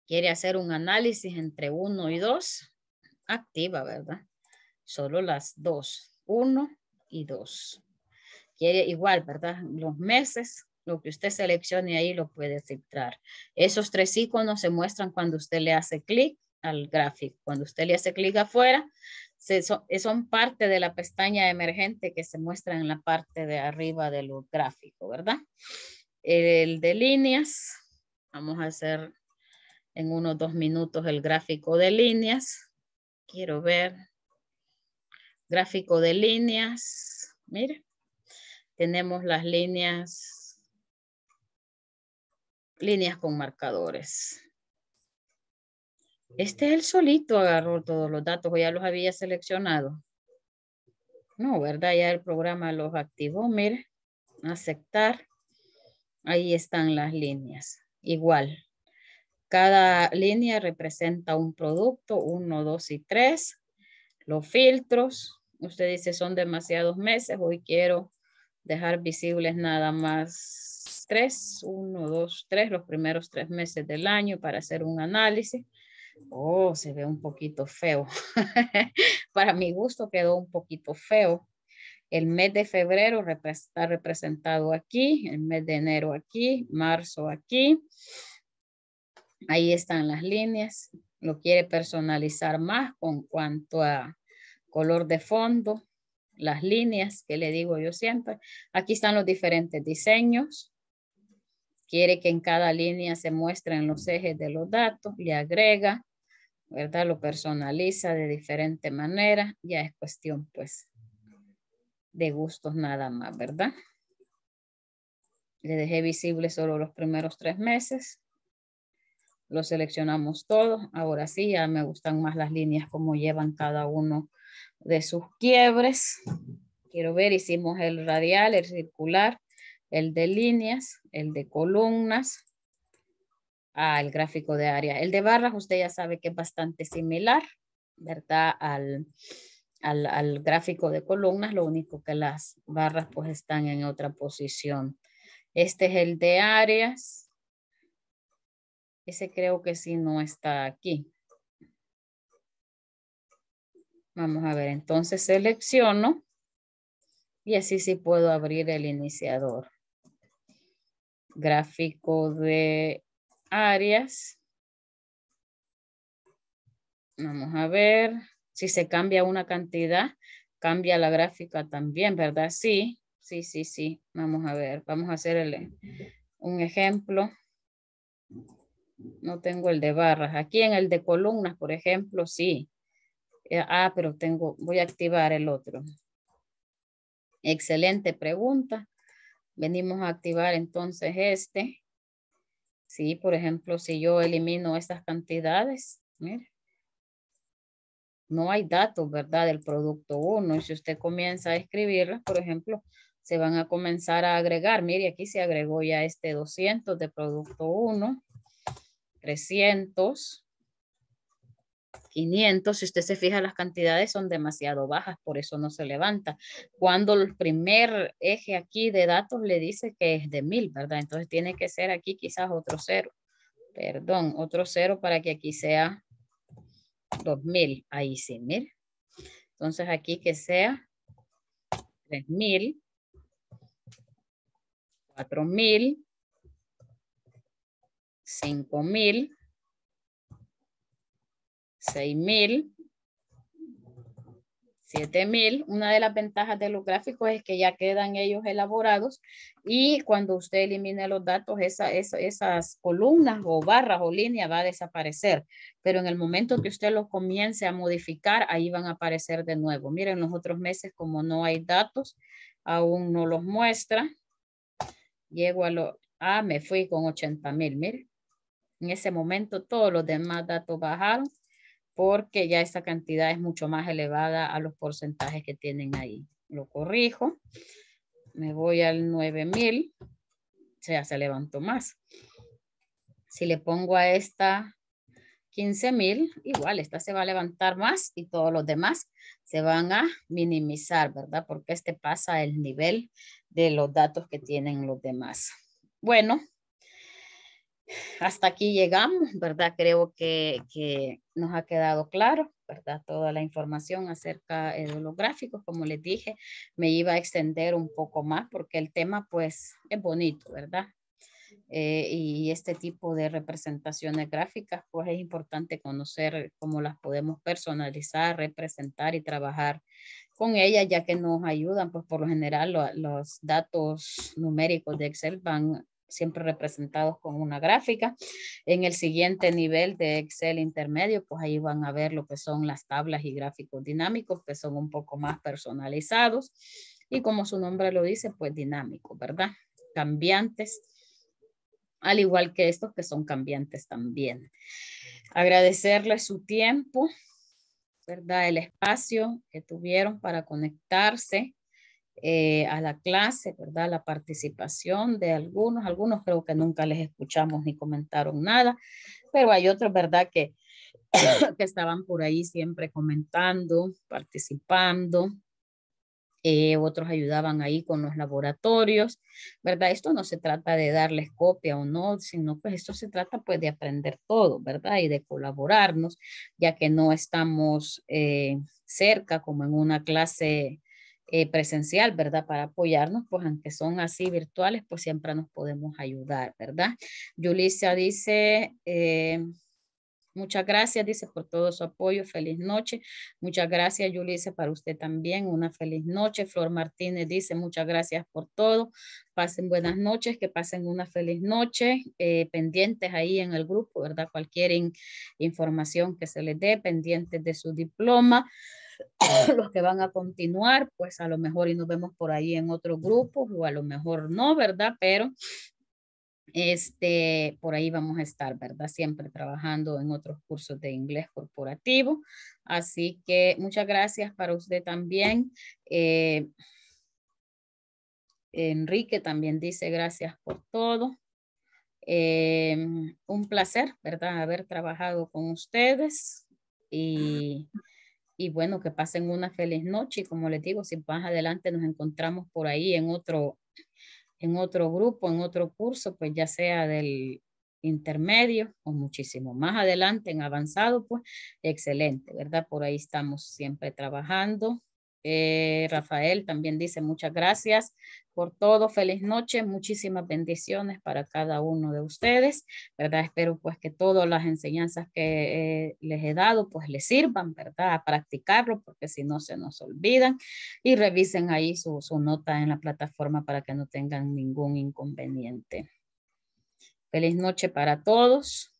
quiere hacer un análisis entre uno y dos activa, ¿verdad? Solo las dos, uno y dos Quiere igual, ¿verdad? Los meses, lo que usted seleccione ahí lo puede filtrar. Esos tres iconos se muestran cuando usted le hace clic al gráfico. Cuando usted le hace clic afuera, son, parte de la pestaña emergente que se muestra en la parte de arriba del gráfico, ¿verdad? El de líneas, vamos a hacer en unos dos minutos el gráfico de líneas. Quiero ver. Gráfico de líneas. Mire, tenemos las líneas, líneas con marcadores. Este es el solito agarró todos los datos o ya los había seleccionado. No, ¿verdad? Ya el programa los activó. Mire, aceptar. Ahí están las líneas. Igual, cada línea representa un producto, uno, dos y tres. Los filtros, usted dice son demasiados meses, hoy quiero dejar visibles nada más tres, uno, dos, tres, los primeros tres meses del año para hacer un análisis. Oh, se ve un poquito feo. <laughs> para mi gusto quedó un poquito feo. El mes de febrero está representado aquí, el mes de enero aquí, marzo aquí, Ahí están las líneas. Lo quiere personalizar más con cuanto a color de fondo, las líneas que le digo yo siempre. Aquí están los diferentes diseños. Quiere que en cada línea se muestren los ejes de los datos, le agrega, ¿verdad? Lo personaliza de diferente manera. Ya es cuestión, pues, de gustos nada más, ¿verdad? Le dejé visible solo los primeros tres meses. Lo seleccionamos todo. Ahora sí, ya me gustan más las líneas como llevan cada uno de sus quiebres. Quiero ver, hicimos el radial, el circular, el de líneas, el de columnas, ah, el gráfico de área. El de barras usted ya sabe que es bastante similar, ¿verdad? Al, al, gráfico de columnas, lo único que las barras pues están en otra posición. Este es el de áreas, ese creo que sí no está aquí. Vamos a ver, entonces selecciono y así sí puedo abrir el iniciador. Gráfico de áreas. Vamos a ver si se cambia una cantidad, cambia la gráfica también, ¿verdad? Sí, sí, sí, sí. Vamos a ver, vamos a hacer el, un ejemplo. No tengo el de barras. Aquí en el de columnas, por ejemplo, sí. Eh, ah, pero tengo, voy a activar el otro. Excelente pregunta. Venimos a activar entonces este. Sí, por ejemplo, si yo elimino estas cantidades, no hay datos, ¿verdad? Del producto 1. Y si usted comienza a escribirlas, por ejemplo, se van a comenzar a agregar. Mire, aquí se agregó ya este 200 de producto 1. 300, 500, si usted se fija, las cantidades son demasiado bajas, por eso no se levanta. Cuando el primer eje aquí de datos le dice que es de 1000, ¿verdad? Entonces tiene que ser aquí quizás otro cero, perdón, otro cero para que aquí sea 2000, ahí sí, mil. Entonces aquí que sea 3000, 4000, 5.000, 6.000, 7.000. Una de las ventajas de los gráficos es que ya quedan ellos elaborados y cuando usted elimine los datos, esas columnas o barras o líneas va a desaparecer. Pero en el momento que usted los comience a modificar, ahí van a aparecer de nuevo. Miren, los otros meses como no hay datos, aún no los muestra. Llego a lo... Ah, me fui con 80 mil, en ese momento todos los demás datos bajaron porque ya esta cantidad es mucho más elevada a los porcentajes que tienen ahí. Lo corrijo, me voy al 9000, sea, se levantó más. Si le pongo a esta 15000, igual esta se va a levantar más y todos los demás se van a minimizar, ¿verdad? Porque este pasa el nivel de los datos que tienen los demás. Bueno, hasta aquí llegamos, ¿verdad? Creo que, que, nos ha quedado claro, ¿verdad? Toda la información acerca eh, de los gráficos, como les dije, me iba a extender un poco más porque el tema pues es bonito, ¿verdad? Eh, y este tipo de representaciones gráficas pues es importante conocer cómo las podemos personalizar, representar y trabajar con ellas ya que nos ayudan pues por lo general los datos numéricos de Excel van siempre representados con una gráfica. En el siguiente nivel de Excel intermedio, pues ahí van a ver lo que son las tablas y gráficos dinámicos, que son un poco más personalizados y como su nombre lo dice, pues dinámicos, ¿verdad? Cambiantes, al igual que estos que son cambiantes también. Agradecerles su tiempo, ¿verdad? El espacio que tuvieron para conectarse eh, a la clase, ¿verdad? La participación de algunos, algunos creo que nunca les escuchamos ni comentaron nada, pero hay otros, ¿verdad? Que, <coughs> que estaban por ahí siempre comentando, participando. Eh, otros ayudaban ahí con los laboratorios, ¿verdad? Esto no se trata de darles copia o no, sino pues esto se trata pues de aprender todo, ¿verdad? Y de colaborarnos, ya que no estamos eh, cerca como en una clase eh, presencial, ¿verdad? Para apoyarnos, pues aunque son así virtuales, pues siempre nos podemos ayudar, ¿verdad? Yulicia dice... Eh, muchas gracias, dice, por todo su apoyo. Feliz noche. Muchas gracias, Yulisa para usted también. Una feliz noche. Flor Martínez dice, muchas gracias por todo. Pasen buenas noches, que pasen una feliz noche. Eh, pendientes ahí en el grupo, ¿verdad? Cualquier información que se les dé, pendientes de su diploma. <coughs> los que van a continuar, pues a lo mejor y nos vemos por ahí en otro grupo o a lo mejor no, ¿verdad? Pero este, por ahí vamos a estar, ¿verdad? Siempre trabajando en otros cursos de inglés corporativo. Así que muchas gracias para usted también. Eh, Enrique también dice gracias por todo. Eh, un placer, ¿verdad? Haber trabajado con ustedes y y bueno, que pasen una feliz noche y como les digo, si más adelante nos encontramos por ahí en otro, en otro grupo, en otro curso, pues ya sea del intermedio o muchísimo más adelante en avanzado, pues excelente, ¿verdad? Por ahí estamos siempre trabajando eh, Rafael también dice muchas gracias por todo. Feliz noche. Muchísimas bendiciones para cada uno de ustedes, ¿verdad? Espero pues que todas las enseñanzas que eh, les he dado pues les sirvan, ¿verdad? A practicarlo porque si no se nos olvidan y revisen ahí su, su nota en la plataforma para que no tengan ningún inconveniente. Feliz noche para todos.